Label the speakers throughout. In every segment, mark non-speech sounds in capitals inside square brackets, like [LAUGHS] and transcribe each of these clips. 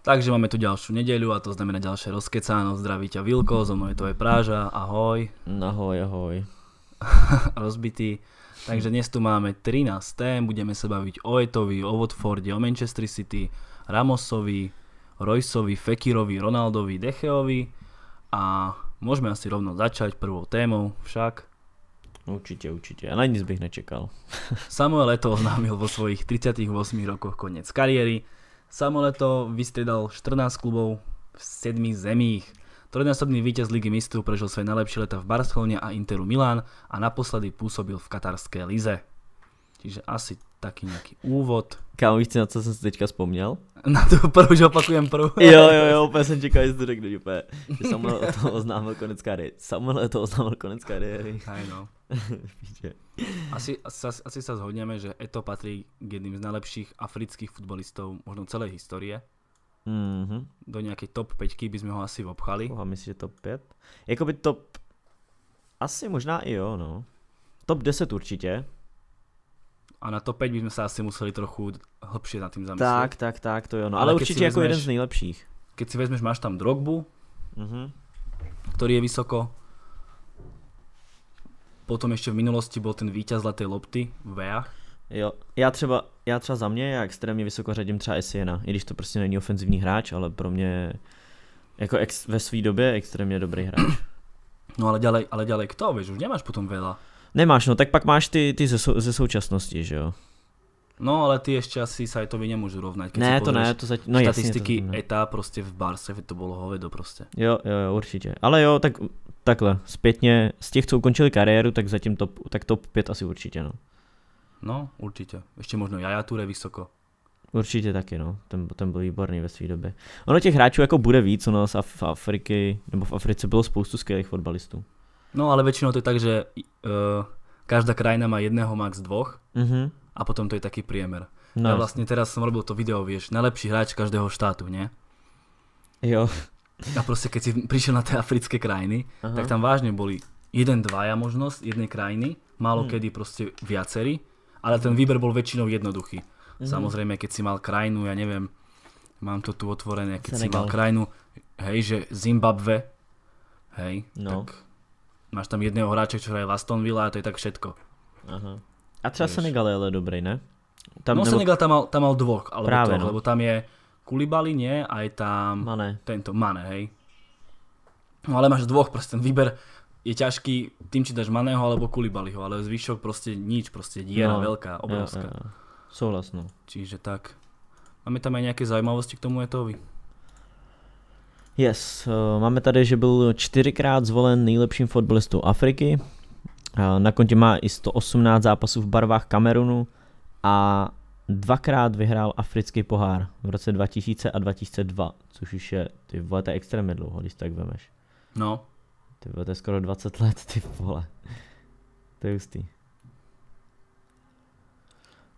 Speaker 1: Takže máme tu ďalšiu nedeľu a to znamená ďalšie rozkecáno. Zdraví ťa Vilko, zo mnou je je práža, ahoj. Ahoj, ahoj. [LAUGHS] Rozbitý. Takže dnes tu máme 13 tém, budeme sa baviť o Etovi, o Watforde, o Manchester City, Ramosovi, Royceovi, Fekirovi, Ronaldovi, Decheovi a môžeme asi rovno začať prvou témou však. Určite, určite. A na nic bych nečekal. [LAUGHS] Samuel Eto oznámil vo svojich 38 rokoch koniec kariéry Samo leto vystriedal 14 klubov v 7 zemích. Trojnásobný víťaz Ligy mistrov prežil svoje najlepšie leta v Barcelone a Interu Milán a naposledy pôsobil v katarské lize. Čiže asi taký nejaký úvod. Kámo, víš, na co jsem si teďka spomňal? [LAUGHS] Na tu prvú, že opakujem prvú. [LAUGHS] jo, jo, jo, úplne
Speaker 2: som čekal, že to řekne, že Samuel to [LAUGHS] oznámil konec kariéry.
Speaker 1: Samuel to oznámil konec kariéry. I know. [LAUGHS] asi, asi, asi sa zhodneme, že Eto patrí k jedným z najlepších afrických futbalistov možno celej histórie. Mm-hmm. Do nejakej top 5 by sme ho asi obchali. Oha, myslím, že top 5? Jakoby top...
Speaker 2: Asi možná i jo, no. Top 10 určitě.
Speaker 1: A na top 5 bychom se asi museli trochu hlbšie nad tím zamyslet. Tak, tak, tak, to jo. No. Ale, Ale určitě jako vezmeš, jeden z nejlepších. Keď si vezmeš, máš tam Drogbu, mm-hmm. který je vysoko, potom ještě v minulosti byl ten vítěz zlaté lopty v Vejach.
Speaker 2: Jo, já třeba, já třeba za mě, já extrémně vysoko řadím třeba Essiena, i když to prostě není ofenzivní
Speaker 1: hráč, ale pro mě jako ex, ve své době extrémně dobrý hráč. [CLEARS THROAT] No ale dělej, ale ďalej kto, víš, už nemáš potom Vela.
Speaker 2: Nemáš, no tak pak máš ty, ty ze, sou, ze současnosti, že jo.
Speaker 1: No, ale ty ještě asi sajtovi nemůžu rovnat. Keď ne, to ne, to zatím, no Statistiky jasně, to ETA prostě v Barse to bylo hovedo prostě.
Speaker 2: Jo, jo, jo, určitě. Ale jo, tak takhle, zpětně, z těch, co ukončili kariéru, tak zatím top, tak top 5 asi určitě, no.
Speaker 1: No, určitě. Ještě možno Jaja Ture vysoko.
Speaker 2: Určitě taky, no. Ten, ten byl výborný ve své době. Ono těch hráčů jako bude víc, ono z Af- Afriky, nebo v Africe bylo spoustu skvělých fotbalistů.
Speaker 1: No, ale většinou to je tak, že uh, každá krajina má jedného max dvoch. Mm-hmm a potom to je taký priemer. No, ja vlastne teraz som robil to video, vieš, najlepší hráč každého štátu, nie? Jo. A proste keď si prišiel na tie africké krajiny, Aha. tak tam vážne boli jeden, dvaja možnosť jednej krajiny, málo hmm. kedy proste viacerí, ale ten výber bol väčšinou jednoduchý. Hmm. Samozrejme, keď si mal krajinu, ja neviem, mám to tu otvorené, keď Senegal. si mal krajinu, hej, že Zimbabve, hej, no. tak máš tam jedného hráča, čo hraje v Aston Villa a to je tak všetko. Aha. A třeba Víš. Senegal je ale dobrý, ne? Tam, no nebo... Senegal tam mal, tam mal dvoch, ale Právě, to, no. lebo tam je Kulibali, nie, je tam Mane. tento Mane, hej. No ale máš dvoch, prostě ten výber je ťažký tým, či dáš Maného alebo Kulibaliho, ale zvyšok prostě nič, prostě díra no, velká, obrovská. Ja, ja, ja. Souhlasno. Čiže tak. Máme tam aj nějaké zajímavosti k tomu Etovi.
Speaker 2: Yes, eh, máme tady, že byl čtyřikrát zvolen nejlepším fotbalistou Afriky, Eh, na kontě má i 118 zápasů v barvách Kamerunu a dvakrát vyhrál africký pohár v roce 2000 a 2002, což už je, ty vole, to je extrémně dlouho, když tak vemeš. No. Ty vole, to je skoro 20 let, ty vole. To je hustý.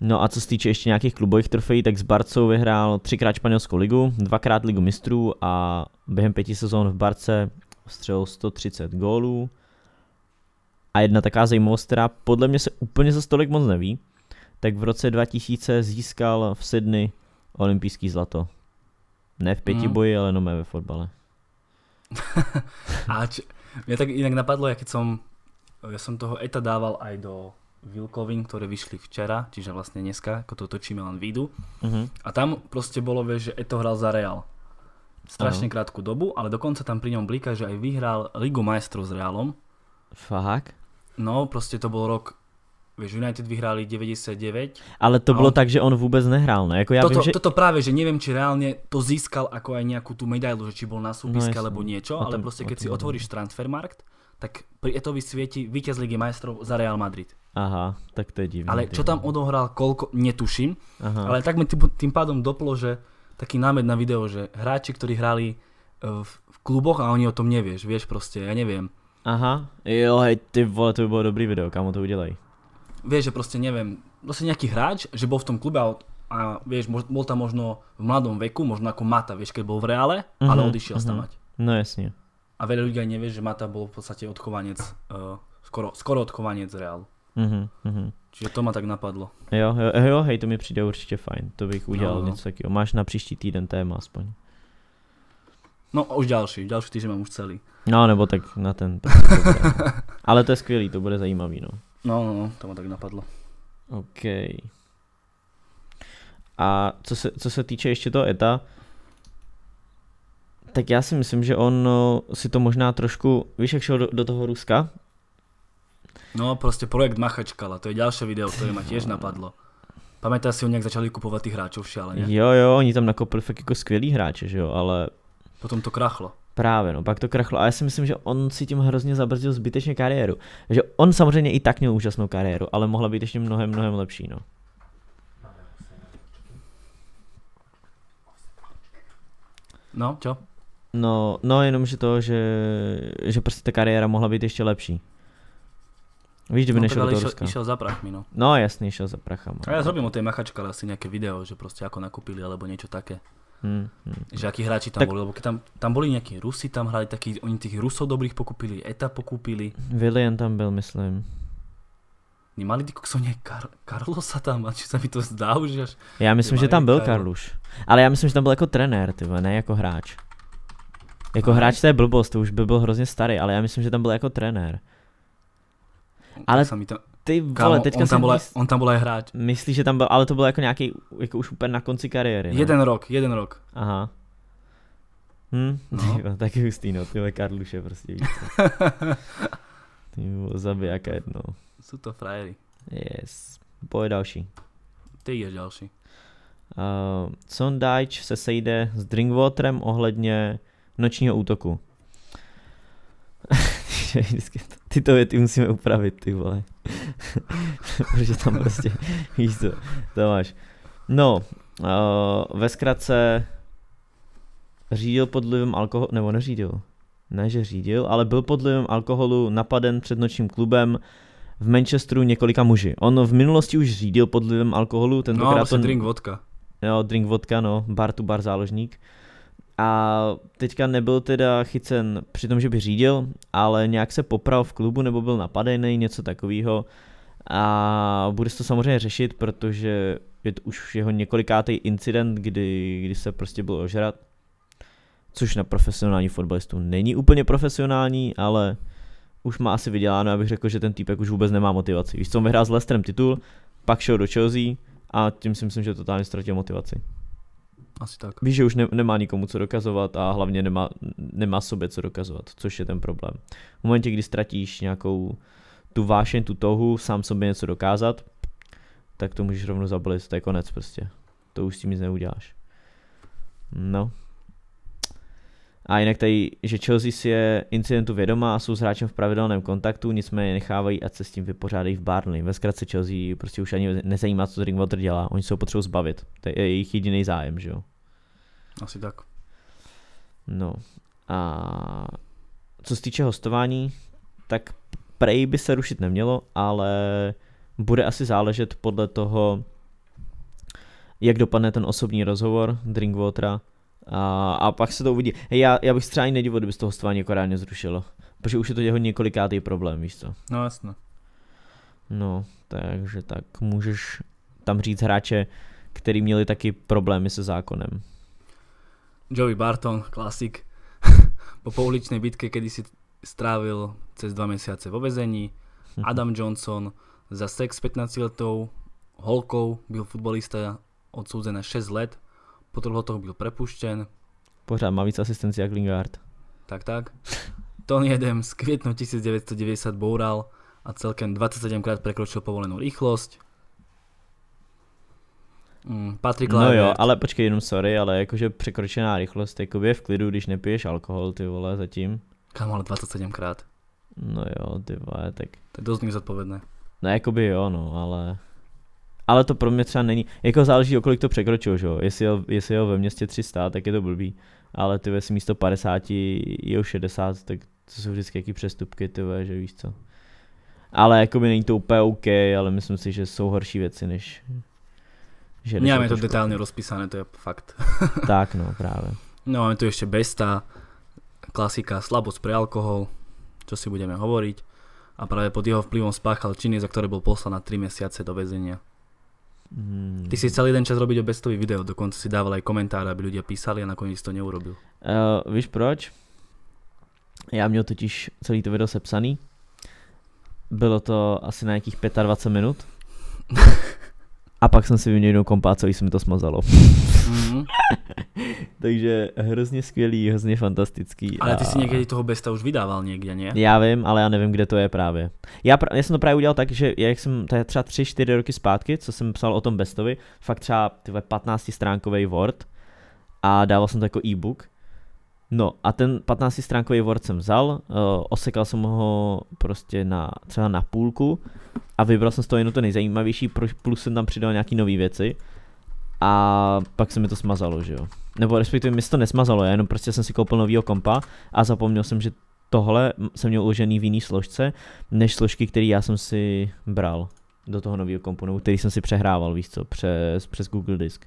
Speaker 2: No a co se týče ještě nějakých klubových trofejí, tak s Barcou vyhrál třikrát španělskou ligu, dvakrát ligu mistrů a během pěti sezón v Barce střelil 130 gólů a jedna taková zajímavost, která podle mě se úplně za stolik moc neví, tak v roce 2000 získal v Sydney olympijský zlato. Ne v pěti mm. boji, ale jenom ve fotbale.
Speaker 1: [LAUGHS] a či, mě tak jinak napadlo, jak jsem, já som toho ETA dával aj do Vilkovin, ktoré vyšli včera, čiže vlastne dneska, jako to točíme len výjdu. Mm -hmm. A tam prostě bolo, že Eto hral za Real. Strašne krátkou dobu, ale dokonca tam pri něm blíká, že aj vyhral Ligu majstrov s Realom. Fakt? No, prostě to byl rok Víš, United vyhráli 99. Ale to bylo on... No.
Speaker 2: tak, že on vůbec nehrál, ne? Jako ja toto, vím, že...
Speaker 1: toto právě, že nevím, či reálně to získal jako aj nějakou tu medailu, že či byl na súpiske no, alebo niečo, ale prostě keď si otvoríš Transfermarkt, tak pri Etovi svieti víťaz Ligy majstrov za Real Madrid.
Speaker 2: Aha, tak to je divné. Ale čo tam
Speaker 1: odohral, koľko, netuším. Aha. Ale tak mi tým pádom doplo, že taký námed na video, že hráči, ktorí hrali eh, v, v kluboch a oni o tom nevieš, vieš prostě, ja neviem. Aha,
Speaker 2: jo, hej, ty vole, to by bylo dobrý video, kámo to udělej.
Speaker 1: Vieš, že prostě nevím, prostě nějaký hráč, že byl v tom klube a, a vieš, bol tam možno v mladom veku, možno jako Mata, vieš, keď bol v reále, uh-huh, ale mhm, odišiel uh-huh. Mhm. stavať. No jasně. A veľa ľudí nevie, že Mata bol v podstate odchovanec, uh, skoro, skoro odchovanec reálu. Uh-huh, uh-huh. Čiže to ma tak napadlo.
Speaker 2: Jo, jo, jo, hej, to mi přijde určitě fajn, to bych no, udělal no, no. něco takového. Máš na příští týden téma aspoň.
Speaker 1: No a už další, další čtyři mám už celý.
Speaker 2: No nebo tak na ten. Tak to [LAUGHS] Ale to je skvělý, to bude zajímavý, no.
Speaker 1: No, no, no, to mi tak napadlo. OK.
Speaker 2: A co se, co se týče ještě toho ETA, tak já si myslím, že on no, si to možná trošku, víš, jak šel do, do
Speaker 1: toho Ruska? No, prostě projekt Machačkala, to je další video, které mě těž napadlo. Pamatuješ si, oni jak začali kupovat ty hráčov šialeně?
Speaker 2: Jo, jo, oni tam nakopili fakt jako skvělý hráče, že jo, ale Potom to krachlo. Právě, no, pak to krachlo. A já si myslím, že on si tím hrozně zabrzdil zbytečně kariéru. Že on samozřejmě i tak měl úžasnou kariéru, ale mohla být ještě mnohem, mnohem lepší, no. No, čo? No, no jenom, že to, že, že prostě ta kariéra mohla být ještě lepší. Víš, kdyby no, nešel do Ruska. Išel za prachmi, no. No jasný, šel za prachama. A Já
Speaker 1: zrobím o tej machačkale asi nějaké video, že prostě jako nakupili, alebo něco také. Hmm, hmm. Že akí hráči tam tak... boli, lebo tam, tam boli nejakí Rusi, tam hrali taký, oni tých Rusov dobrých pokúpili, ETA pokúpili.
Speaker 2: William tam byl, myslím.
Speaker 1: Nemali ty koksoně Kar- Karlosa tam, a či sa mi to zdá už až... Já myslím, že tam byl
Speaker 2: Karluš. Ale já myslím, že tam byl jako trenér, ty ne jako hráč. Jako Aha. hráč to je blbost, to už by byl hrozně starý, ale já myslím, že tam byl jako trenér. Ale... Tak se mi tam, ty vole, Kámo, teďka on tam, bole, mysl...
Speaker 1: on tam byl hrát.
Speaker 2: Myslíš, že tam byl, ale to bylo jako nějaký, jako už úplně na konci kariéry. Ne? No. Jeden rok, jeden rok. Aha. Hm, no. [LAUGHS] Tyba, taky hustý, no, tyhle Karluše prostě, víš co. [LAUGHS] Ty zabijáka jedno.
Speaker 1: Jsou to frajery.
Speaker 2: Yes. Pojď další.
Speaker 1: Ty je další.
Speaker 2: Uh, Sondage se sejde s Drinkwaterem ohledně nočního útoku. [LAUGHS] Vždycky to tyto věty musíme upravit, ty vole. [LAUGHS] Protože tam prostě, víš to, to máš. No, uh, ve zkratce, řídil pod vlivem alkoholu, nebo neřídil, ne že řídil, ale byl pod vlivem alkoholu napaden před nočním klubem v Manchesteru několika muži. On v minulosti už řídil pod vlivem alkoholu, tentokrát no, to... drink vodka. Jo, drink vodka, no, bar to bar záložník a teďka nebyl teda chycen při tom, že by řídil, ale nějak se popral v klubu nebo byl napadený, něco takového. A bude se to samozřejmě řešit, protože je to už jeho několikátý incident, kdy, kdy se prostě byl ožrat. Což na profesionální fotbalistu není úplně profesionální, ale už má asi vyděláno, abych řekl, že ten týpek už vůbec nemá motivaci. Víš, co on vyhrál s Lestrem titul, pak šel do Chelsea a tím si myslím, že totálně ztratil motivaci asi tak. Víš, že už ne, nemá nikomu co dokazovat a hlavně nemá, nemá sobě co dokazovat, což je ten problém. V momentě, kdy ztratíš nějakou tu vášeň, tu touhu, sám sobě něco dokázat, tak to můžeš rovnou zabalit, to je konec prostě. To už s tím nic neuděláš. No. A jinak tady, že Chelsea si je incidentu vědoma a jsou s hráčem v pravidelném kontaktu, nicméně nechávají, a se s tím vypořádají v Barnley. Ve zkratce Chelsea prostě už ani nezajímá, co Drinkwater dělá, oni se ho potřebují zbavit. To je jejich jediný zájem, že jo? Asi tak. No a co se týče hostování, tak prej by se rušit nemělo, ale bude asi záležet podle toho, jak dopadne ten osobní rozhovor Drinkwatera a, a pak se to uvidí. Hej, já, já bych třeba ani nedivil, kdyby z toho hostování korálně jako zrušilo. Protože už je to jeho několikátý problém, víš co? No jasno. No, takže tak můžeš tam říct hráče, který měli taky problémy se zákonem.
Speaker 1: Joey Barton, klasik. [LAUGHS] po pouličnej bitke, kedy si strávil cez dva měsíce v vezení. Mhm. Adam Johnson za sex 15 letou holkou byl futbalista odsouzen na 6 let Potrhlotok byl prepuštěn. Pořád
Speaker 2: má víc asistenci jak Lingard.
Speaker 1: Tak, tak. Tony z květnu 1990 boural a celkem 27 krát prekročil povolenou rychlost. Mm, Patrick Lambert. No jo,
Speaker 2: ale počkej, jenom sorry, ale jakože překročená rychlost jakoby je v klidu, když nepiješ alkohol, ty vole, zatím. Kam ale 27 krát. No jo, ty vole, tak... To je dost nezodpovědné. No jakoby jo, no, ale ale to pro mě třeba není, jako záleží, o kolik to překročil, že jo, jestli jel, jestli jel ve městě 300, tak je to blbý, ale ty si místo 50 je 60, tak to jsou vždycky jaký přestupky, ty že víš co. Ale jako by není to úplně OK, ale myslím si, že jsou horší věci, než... Že než Máme to
Speaker 1: detailně rozpísané, to je fakt. [LAUGHS]
Speaker 2: tak no, právě.
Speaker 1: No máme tu ještě besta, klasika, slabost pro alkohol, co si budeme hovorit, A právě pod jeho vplyvom spáchal činy, za které byl poslán na 3 měsíce do vězení. Hmm. Ty si celý ten čas robiť o video, dokonce si dával aj komentáre, aby ľudia písali a nakonec to neurobil. Uh, víš proč? Já měl totiž celý to video sepsaný.
Speaker 2: Bylo to asi na nějakých 25 minut. [LAUGHS] a pak jsem si vyměnil kompát, co jsem mi to smazalo. [LAUGHS] [LAUGHS] Takže hrozně skvělý, hrozně fantastický. Ale ty a... si někdy
Speaker 1: toho besta už vydával někde, ne? Já vím,
Speaker 2: ale já nevím, kde to je právě. Já, pra... já jsem to právě udělal tak, že jak jsem to je třeba 3-4 roky zpátky, co jsem psal o tom bestovi, fakt třeba 15 stránkový Word a dával jsem to jako e-book. No a ten 15 stránkový Word jsem vzal, uh, osekal jsem ho prostě na, třeba na půlku a vybral jsem z toho jenom to nejzajímavější, plus jsem tam přidal nějaký nové věci a pak se mi to smazalo, že jo. Nebo respektive mi se to nesmazalo, já jenom prostě jsem si koupil novýho kompa a zapomněl jsem, že tohle jsem měl uložený v jiný složce, než složky, které já jsem si bral do toho nového kompu, nebo který jsem si přehrával, víš co, přes, přes Google disk.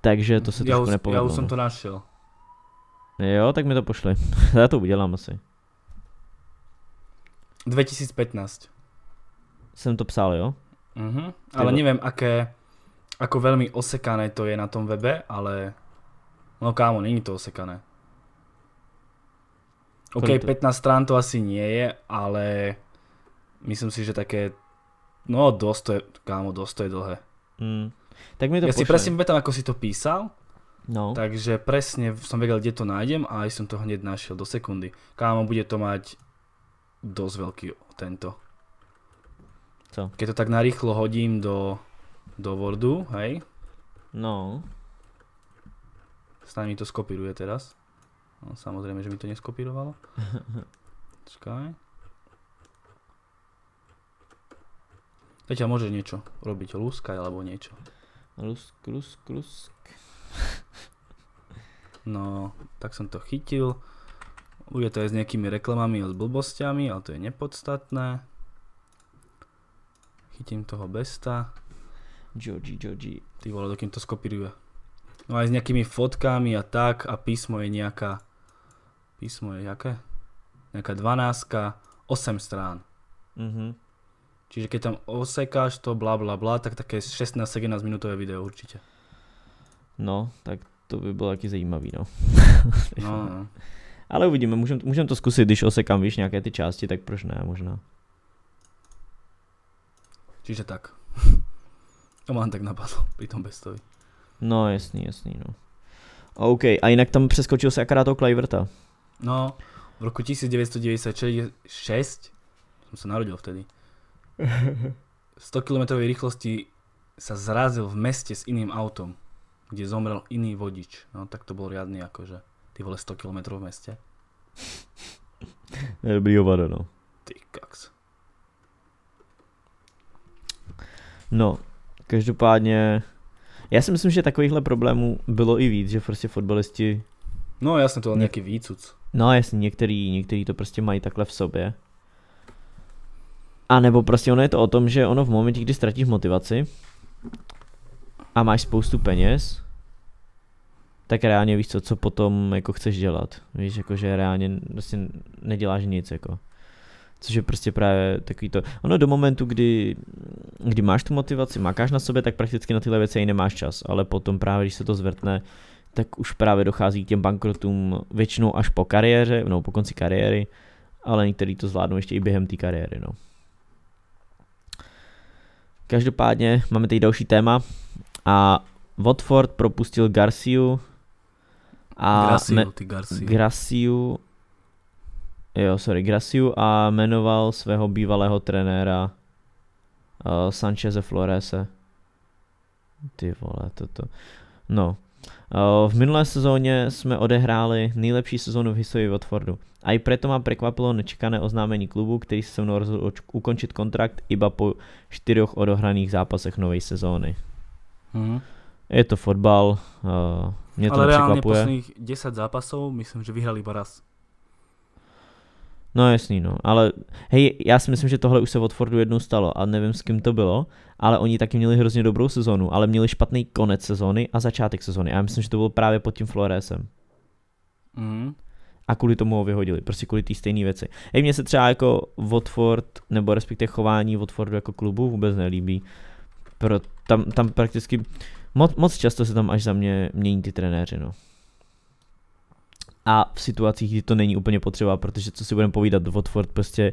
Speaker 2: Takže to se trošku nepovedlo. Já už jsem no. to našel. Jo, tak mi to pošli. [LAUGHS] já to udělám asi.
Speaker 1: 2015. Jsem to psal, jo? Mhm, ale nevím, aké Ako veľmi osekané to je na tom webe, ale... No kámo, není to osekané. OK, 15 strán to asi nie je, ale myslím si, že také... No dosť to je, kámo, dosť to je dlhé. Mm. Tak mi to ja pošle. si presne pamätám, ako si to písal, No. Takže presne som vedel, kde to nájdem a aj som to hneď našiel do sekundy. Kámo, bude to mať dosť veľký tento. Co? Keď to tak narýchlo hodím do do Wordu, hej? No. Snad mi to skopíruje teraz. No, samozrejme, že mi to neskopírovalo. [LAUGHS] Počkaj. Peťa, môžeš niečo robiť, lúskaj alebo niečo. Lusk, lusk, lusk. [LAUGHS] No, tak som to chytil. Bude to aj s nejakými reklamami a s blbostiami, ale to je nepodstatné. Chytím toho besta. Joji, Joji, Ty vole, dokým to skopíruje. No aj s nejakými fotkami a tak a písmo je nejaká... Písmo je jaké? Nejaká 12, 8 strán. Mhm. Čiže keď tam osekáš to bla bla bla, tak také 16-17 minutové video určitě.
Speaker 2: No, tak to by bylo taky zajímavý, no. [LAUGHS] no, no. Ale uvidíme, můžeme můžem to zkusit, když osekám, víš, nějaké ty části, tak proč ne, možná.
Speaker 1: Čiže tak. To mám tak napadlo [LAUGHS] při tom bestovi.
Speaker 2: No jasný, jasný, no. OK, a jinak tam přeskočil se akorát toho Cliverta.
Speaker 1: No, v roku 1996 jsem se narodil vtedy. 100 [LAUGHS] km rychlosti se zrazil v městě s iným autom, kde zomrel iný vodič. No tak to byl riadný, jakože. ty vole 100 km v městě?
Speaker 2: Je dobrý obada, no. Ty kaks. No, Každopádně, já si myslím, že takovýchhle problémů bylo i víc, že prostě fotbalisti...
Speaker 1: No jasně, to je nějaký výcuc.
Speaker 2: No jasně, některý, některý to prostě mají takhle v sobě. A nebo prostě ono je to o tom, že ono v momentě, kdy ztratíš motivaci a máš spoustu peněz, tak reálně víš co, co potom jako chceš dělat. Víš, jako že reálně prostě neděláš nic jako. Což je prostě právě takový to. Ono do momentu, kdy, kdy máš tu motivaci, makáš na sobě, tak prakticky na tyhle věci i nemáš čas. Ale potom právě, když se to zvrtne, tak už právě dochází k těm bankrotům většinou až po kariéře, no po konci kariéry, ale některý to zvládnou ještě i během té kariéry, no. Každopádně máme tady další téma a Watford propustil Garciu a Graciu, me- ty Garciu. Graciu jo, sorry, Graciu a jmenoval svého bývalého trenéra uh, eh, Sancheze Florese. Ty vole, toto. No. Uh, v minulé sezóně jsme odehráli nejlepší sezónu v historii Watfordu. A i proto má překvapilo nečekané oznámení klubu, který se mnou rozhodl ukončit kontrakt iba po čtyřech odohraných zápasech nové sezóny. Hmm. Je to fotbal, uh, mě to Ale reálně posledních
Speaker 1: 10 zápasů, myslím, že vyhrali iba raz.
Speaker 2: No jasný, no, ale hej, já si myslím, že tohle už se Watfordu jednou stalo a nevím s kým to bylo, ale oni taky měli hrozně dobrou sezonu, ale měli špatný konec sezóny a začátek sezóny. Já myslím, že to bylo právě pod tím Floresem. Mm. A kvůli tomu ho vyhodili, prostě kvůli té stejné věci. Hej, mně se třeba jako Watford, nebo respektive chování Watfordu jako klubu vůbec nelíbí. Pro, tam, tam prakticky moc, moc často se tam až za mě mění ty trenéři, no a v situacích, kdy to není úplně potřeba, protože co si budeme povídat, Watford prostě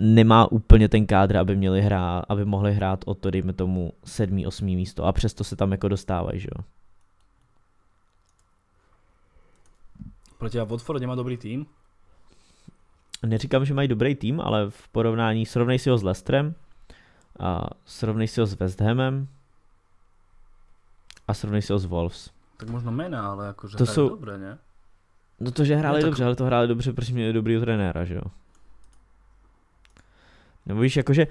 Speaker 2: nemá úplně ten kádr, aby měli hrát, aby mohli hrát o to, dejme tomu, sedmý, osmý místo a přesto se tam jako dostávají, že jo.
Speaker 1: Proti a Watford má dobrý tým?
Speaker 2: Neříkám, že mají dobrý tým, ale v porovnání, srovnej si ho s Lestrem, a srovnej si ho s West Hamem a srovnej si ho s Wolves.
Speaker 1: Tak možno mena, ale jakože. to jsou dobré, ne? No to, že hráli no, tak... dobře, ale
Speaker 2: to hráli dobře, protože měli dobrýho trenéra, že jo. Nebo víš, jakože,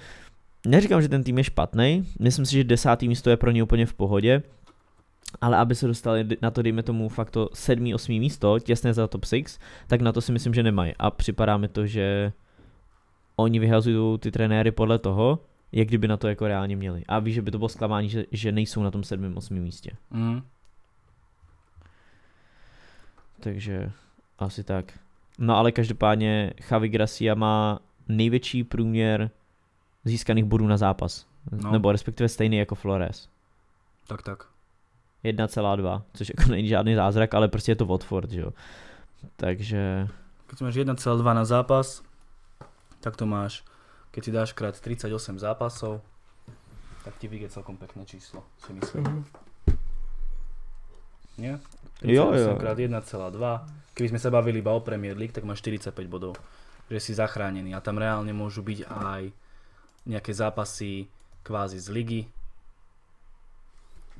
Speaker 2: neříkám, že ten tým je špatný, myslím si, že desátý místo je pro ně úplně v pohodě, ale aby se dostali na to, dejme tomu, fakt to sedmý, osmý místo, těsně za top 6, tak na to si myslím, že nemají. A připadá mi to, že oni vyhazují ty trenéry podle toho, jak kdyby na to jako reálně měli. A víš, že by to bylo zklamání, že, že nejsou na tom sedmém, osmém místě. Mm. Takže asi tak. No ale každopádně Javi Gracia má největší průměr získaných bodů na zápas. No. Nebo respektive stejný jako Flores. Tak, tak. 1,2, což jako není žádný zázrak, ale prostě je to Watford, jo. Takže...
Speaker 1: Keď máš 1,2 na zápas, tak to máš, keď ti dáš krát 38 zápasov, tak ti vyjde celkom pekné číslo, si myslím. Mm-hmm nie? Jo, jo. krát 1,2. Keby sme sa bavili iba o Premier League, tak má 45 bodov. Že si zachránený. A tam reálne môžu byť aj nejaké zápasy kvázi z ligy,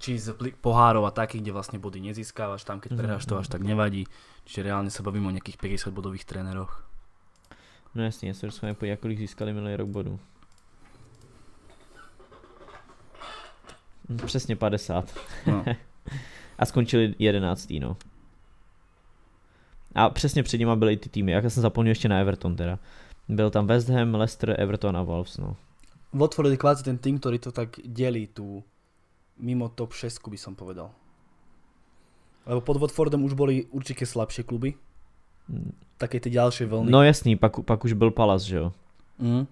Speaker 1: či z pohárov a takých, kde vlastne body nezískávaš, tam keď mhm. prehráš to až tak nevadí. Čiže reálne sa bavím o nejakých 50 bodových tréneroch.
Speaker 2: No ja já se dostaneme podívat, kolik získali minulý rok bodů. No, přesně 50. No. [LAUGHS] a skončili jedenáctý, no. A přesně před nimi byly ty týmy, jak jsem zapomněl ještě na Everton teda. Byl tam West Ham, Leicester, Everton a Wolves, no.
Speaker 1: Watford je kvázi ten tým, který to tak dělí tu mimo top 6, by som povedal. Lebo pod Watfordem už byly určitě slabší kluby. Mm. Také ty další vlny. No
Speaker 2: jasný, pak, pak už byl Palace, že jo?
Speaker 1: Mm.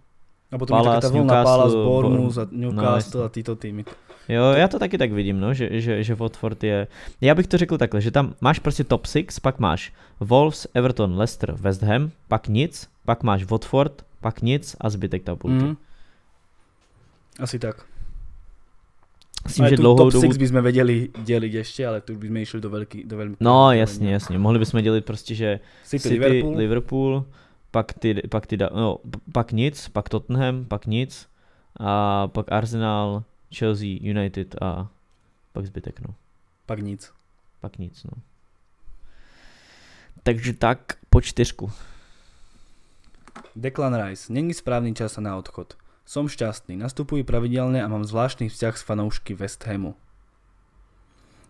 Speaker 1: A potom Palace, je taká ta vlna Newcastle, Palace, Bournemouth a Newcastle no, a tyto týmy.
Speaker 2: Jo, já to taky tak vidím, no, že, že, že Watford je... Já bych to řekl takhle, že tam máš prostě top 6, pak máš Wolves, Everton, Leicester, West Ham, pak nic, pak máš Watford, pak nic a zbytek tabulky.
Speaker 1: Mm. Asi tak. Myslím, ale že tu dlouhou top 6 dobu... bychom věděli dělit ještě, ale tu bychom išli do, velký, do velmi...
Speaker 2: No jasně, jasně, mohli bychom dělit prostě, že City, City Liverpool, Liverpool pak ty, pak ty, no, pak nic, pak Tottenham, pak nic, a pak Arsenal, Chelsea, United a pak zbytek, no. Pak nic. Pak nic, no.
Speaker 1: Takže tak po čtyřku. Declan Rice. Není správný čas na odchod. Som šťastný, nastupuji pravidelně a mám zvláštní vzťah s fanoušky West Hamu.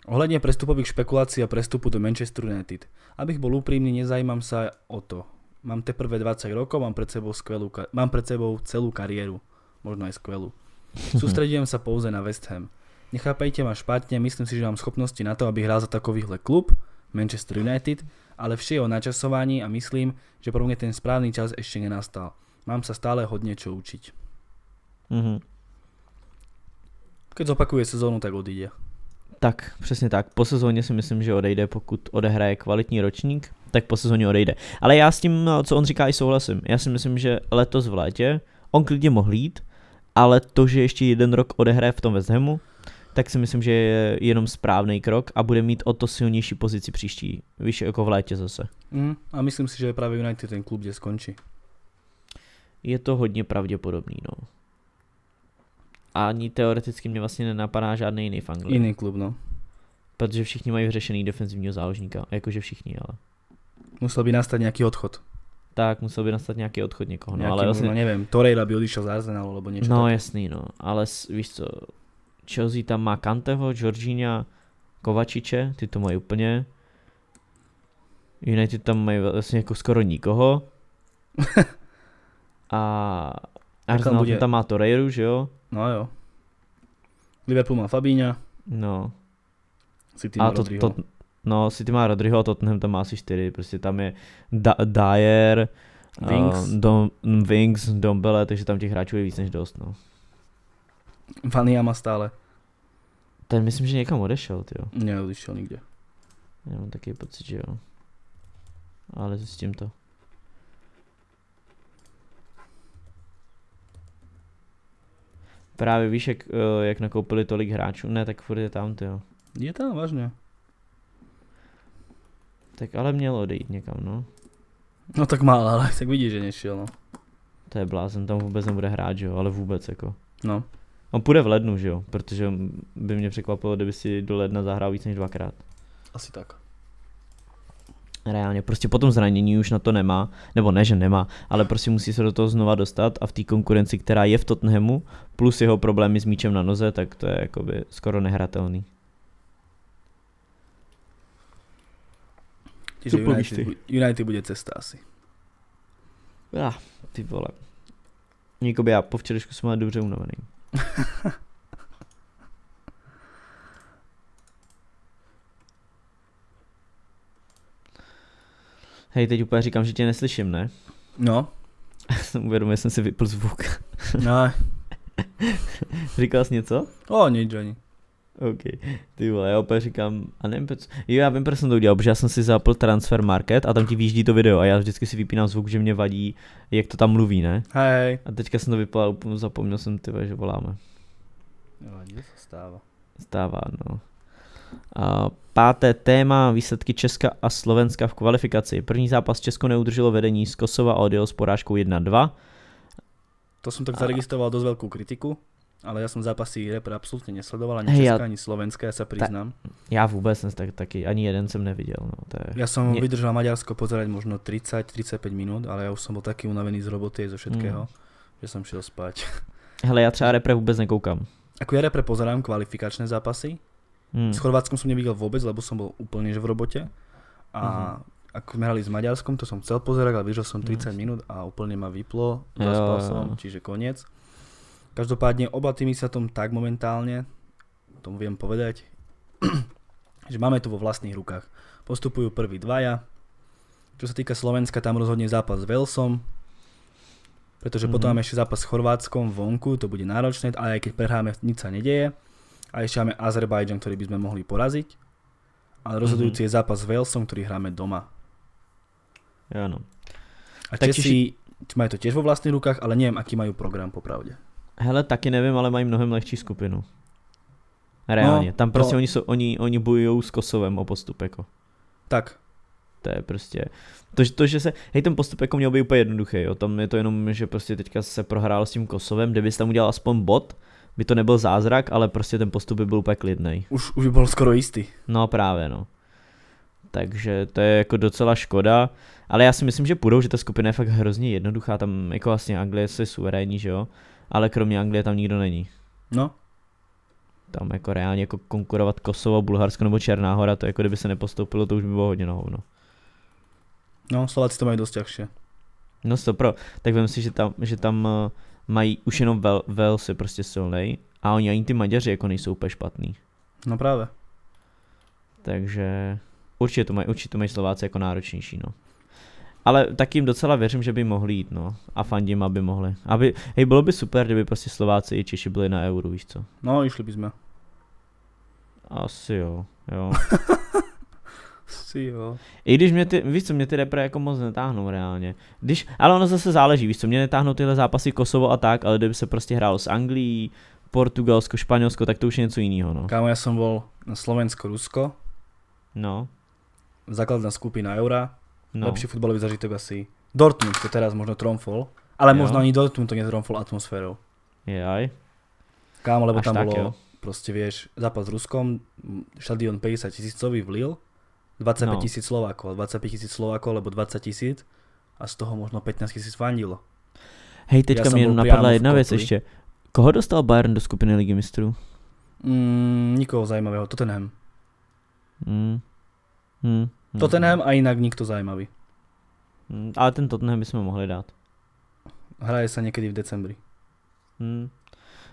Speaker 1: Ohledně prestupových špekulací a prestupu do Manchester United. Abych byl úprimný, nezajímám se o to. Mám teprve 20 rokov, mám pred sebou, skvelú, mám pred sebou celou kariéru. Možno i skvělou. Sústredujem [LAUGHS] sa pouze na West Ham. Nechápejte ma špatne, myslím si, že mám schopnosti na to, aby hrál za takovýhle klub, Manchester United, ale vše je o načasovaní a myslím, že pro mňa ten správny čas ešte nenastal. Mám sa stále hodne čo učiť. Mm-hmm. Keď zopakuje sezónu, tak odíde.
Speaker 2: Tak, přesně tak. Po sezóně si myslím, že odejde, pokud odehraje kvalitní ročník, tak po sezóně odejde. Ale já s tím, co on říká, i souhlasím. Já si myslím, že letos v létě on klidně mohl jít, ale to, že ještě jeden rok odehraje v tom West Hamu, tak si myslím, že je jenom správný krok a bude mít o to silnější pozici příští, víš, jako v létě zase.
Speaker 1: Mm, a myslím si, že je právě United ten klub, kde skončí.
Speaker 2: Je to hodně pravděpodobný, no.
Speaker 1: A ani teoreticky
Speaker 2: mě vlastně nenapadá žádný jiný v Anglii. Jiný klub, no. Protože všichni mají vyřešený defenzivního záložníka, jakože všichni, ale. Musel by nastat nějaký odchod tak, musel by nastat nějaký odchod někoho. No, nějaký, ale vlastně... no
Speaker 1: nevím, Torreira by odišel z Arsenalu, nebo něco. No tak. jasný, no, ale víš co,
Speaker 2: Chelsea tam má Kanteho, Georgina, Kovačiče, ty to mají úplně. United tam mají vlastně jako skoro nikoho. [LAUGHS] A Arsenal tam, bude... tam má Torejru, že jo?
Speaker 1: No jo. Liverpool má Fabíňa. No. City má a to, to, No,
Speaker 2: City má Rodryho, Tottenham tam má asi čtyři, prostě tam je da- Dyer, Wings, uh, eh, Dom, Wings Dombele, takže tam těch hráčů je víc než dost, no.
Speaker 1: Vaniama stále.
Speaker 2: Ten myslím, že někam odešel,
Speaker 1: jo. odešel nikde. Já mám
Speaker 2: taky pocit, že jo. Ale tím to. Právě víš, jak, eh, jak nakoupili tolik hráčů? Ne, tak furt je tam, jo.
Speaker 1: Je tam, vážně.
Speaker 2: Tak ale měl odejít někam, no. No tak má, ale [LAUGHS] tak vidíš, že nešel, no. To je blázen, tam vůbec nebude hrát, že jo, ale vůbec jako. No. On půjde v lednu, že jo, protože by mě překvapilo, kdyby si do ledna zahrál víc než dvakrát. Asi tak. Reálně, prostě po tom zranění už na to nemá, nebo ne, že nemá, ale prostě musí se do toho znova dostat a v té konkurenci, která je v Tottenhamu, plus jeho problémy s míčem na noze, tak to je jakoby skoro nehratelný.
Speaker 1: Čiže Co United, ty? United bude cesta asi. Ah,
Speaker 2: ty vole. Jakoby já po včerejšku jsem ale dobře unavený. [LAUGHS] Hej, teď úplně říkám, že tě neslyším, ne? No. [LAUGHS] že jsem si vypl zvuk. no. [LAUGHS] Říkal jsi něco?
Speaker 1: O, nic ani. OK,
Speaker 2: ty vole, já opět říkám, a nevím, proč. Jo, já vím, proč jsem to udělal, protože já jsem si zapl Transfer Market a tam ti vyjíždí to video a já vždycky si vypínám zvuk, že mě vadí, jak to tam mluví, ne? Hej. A teďka jsem to vypal, úplně zapomněl jsem ty, že voláme.
Speaker 1: Nevadí, se stává.
Speaker 2: Stává, no. A páté téma, výsledky Česka a Slovenska v kvalifikaci. První zápas Česko neudrželo vedení z Kosova a odjel s porážkou 1-2.
Speaker 1: To jsem tak zaregistroval a... dost velkou kritiku ale já jsem zápasy repre absolutně nesledoval, ani hey, české, ani slovenské, já se přiznám. Ta...
Speaker 2: Já vůbec jsem tak, taky, ani jeden jsem neviděl.
Speaker 1: No, to je... Já jsem Mě... vydržel Maďarsko pozerať možno 30-35 minut, ale já už jsem byl taky unavený z roboty, ze všetkého, mm. že jsem šel spát.
Speaker 2: [LAUGHS] Hele, já třeba repre vůbec nekoukám.
Speaker 1: Ako ja repre pozerám kvalifikačné zápasy. Mm. S Chorvátskom som nevidel vôbec, lebo som bol úplne že v robote. A mm-hmm ako jsme hrali s Maďarskom, to som chcel pozerať, ale vyžil som 30 yes. minut a úplne ma vyplo, zaspal jsem, som, čiže konec. Každopádne oba týmy sa tom tak momentálne, tomu viem povedať, [CLEARS THROAT] že máme to vo vlastných rukách. Postupujú prví dvaja. Čo sa týka Slovenska, tam rozhodne zápas s Velsom, pretože mm -hmm. potom mhm. máme ešte zápas s Chorvátskom vonku, to bude náročné, ale aj keď prehráme, nič sa nedieje. A ešte máme Azerbajdžan, ktorý by sme mohli poraziť. Ale mhm. rozhodujúci mm -hmm. je zápas s Walesom, ktorý hráme doma. Áno. A tak Česi či... majú to tiež vo vlastných rukách, ale neviem, aký majú program popravde.
Speaker 2: Hele, taky nevím, ale mají mnohem lehčí skupinu. Reálně. No, Tam prostě no. oni, jsou, oni, oni bojují s Kosovem o postup, jako. Tak. To je prostě... To, to, že se, hej, ten postup jako měl být úplně jednoduchý, jo. Tam je to jenom, že prostě teďka se prohrál s tím Kosovem, kdyby tam udělal aspoň bod, by to nebyl zázrak, ale prostě ten postup by byl úplně klidný. Už, už by byl skoro jistý. No právě, no. Takže to je jako docela škoda, ale já si myslím, že půjdou, že ta skupina je fakt hrozně jednoduchá, tam jako vlastně Anglie se suverénní, že jo ale kromě Anglie tam nikdo není. No. Tam jako reálně jako konkurovat Kosovo, Bulharsko nebo Černá hora, to jako kdyby se nepostoupilo, to už by bylo hodně na hovno.
Speaker 1: No, Slováci to mají dost těžší.
Speaker 2: No to pro. tak vím si, že tam, že tam eh, mají už jenom Vel, Velsy prostě silnej a oni ani ty Maďaři jako nejsou úplně špatný. No právě. Takže určitě to mají, určitě to mají Slováci jako náročnější, no ale tak jim docela věřím, že by mohli jít, no. A fandím, aby mohli. Aby, hej, bylo by super, kdyby prostě Slováci i Češi byli na euro, víš co?
Speaker 1: No, išli jsme.
Speaker 2: Asi jo, jo. [LAUGHS]
Speaker 1: Asi jo.
Speaker 2: I když mě ty, víš co, mě ty repre jako moc netáhnou reálně. Když, ale ono zase záleží, víš co, mě netáhnou tyhle zápasy Kosovo a tak, ale kdyby se prostě hrál s Anglií, Portugalsko, Španělsko, tak to už je něco jiného, no.
Speaker 1: Kámo, já jsem byl na Slovensko, Rusko. No. Základná skupina Eura No. Lepší futbalový zažitek asi. Dortmund to teraz možno tromfol, ale jo. možno ani Dortmund to netromfol atmosférou. Je aj. Kámo, lebo Až tam tak, bolo, jo. proste vieš, zápas s Ruskom, štadion 50 tisícový v Lille, 25 no. tisíc Slovákov, 25 tisíc Slovákov, lebo 20 tisíc a z toho možno 15 tisíc fandilo. Hej, teďka ja mi napadla jedna věc ještě.
Speaker 2: Koho dostal Bayern do skupiny Ligy mistrů?
Speaker 1: Mm, nikoho zajímavého, Tottenham.
Speaker 2: Mm. Mm. Hmm.
Speaker 1: Tottenham a jinak nikto zajímavý. Hmm, ale ten Tottenham bychom mohli dát. Hraje se někdy v decembri. Hmm.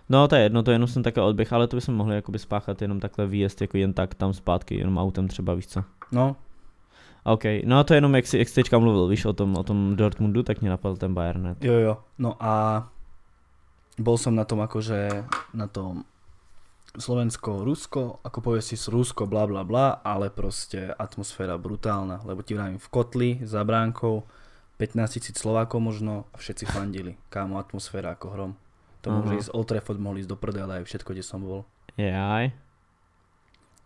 Speaker 2: No to je jedno, to jenom jsem také odběh, ale to bychom mohli jakoby spáchat jenom takhle výjezd jako jen tak tam zpátky, jenom autem třeba, víš co? No. OK, no a to jenom jak jsi, jak jsi teďka mluvil, víš o tom, o tom Dortmundu, tak mě napadl ten Bayern.
Speaker 1: Jo jo, no a bol som na tom akože, na tom Slovensko, Rusko, ako povie si Rusko, bla bla bla, ale proste atmosféra brutálna, lebo ti vravím v kotli za bránkou 15 000 Slovákov možno a všetci fandili. Kámo, atmosféra ako hrom. To môže mhm. ísť Old Trafford, mohli ísť do prdele aj všetko, kde som bol. Jaj.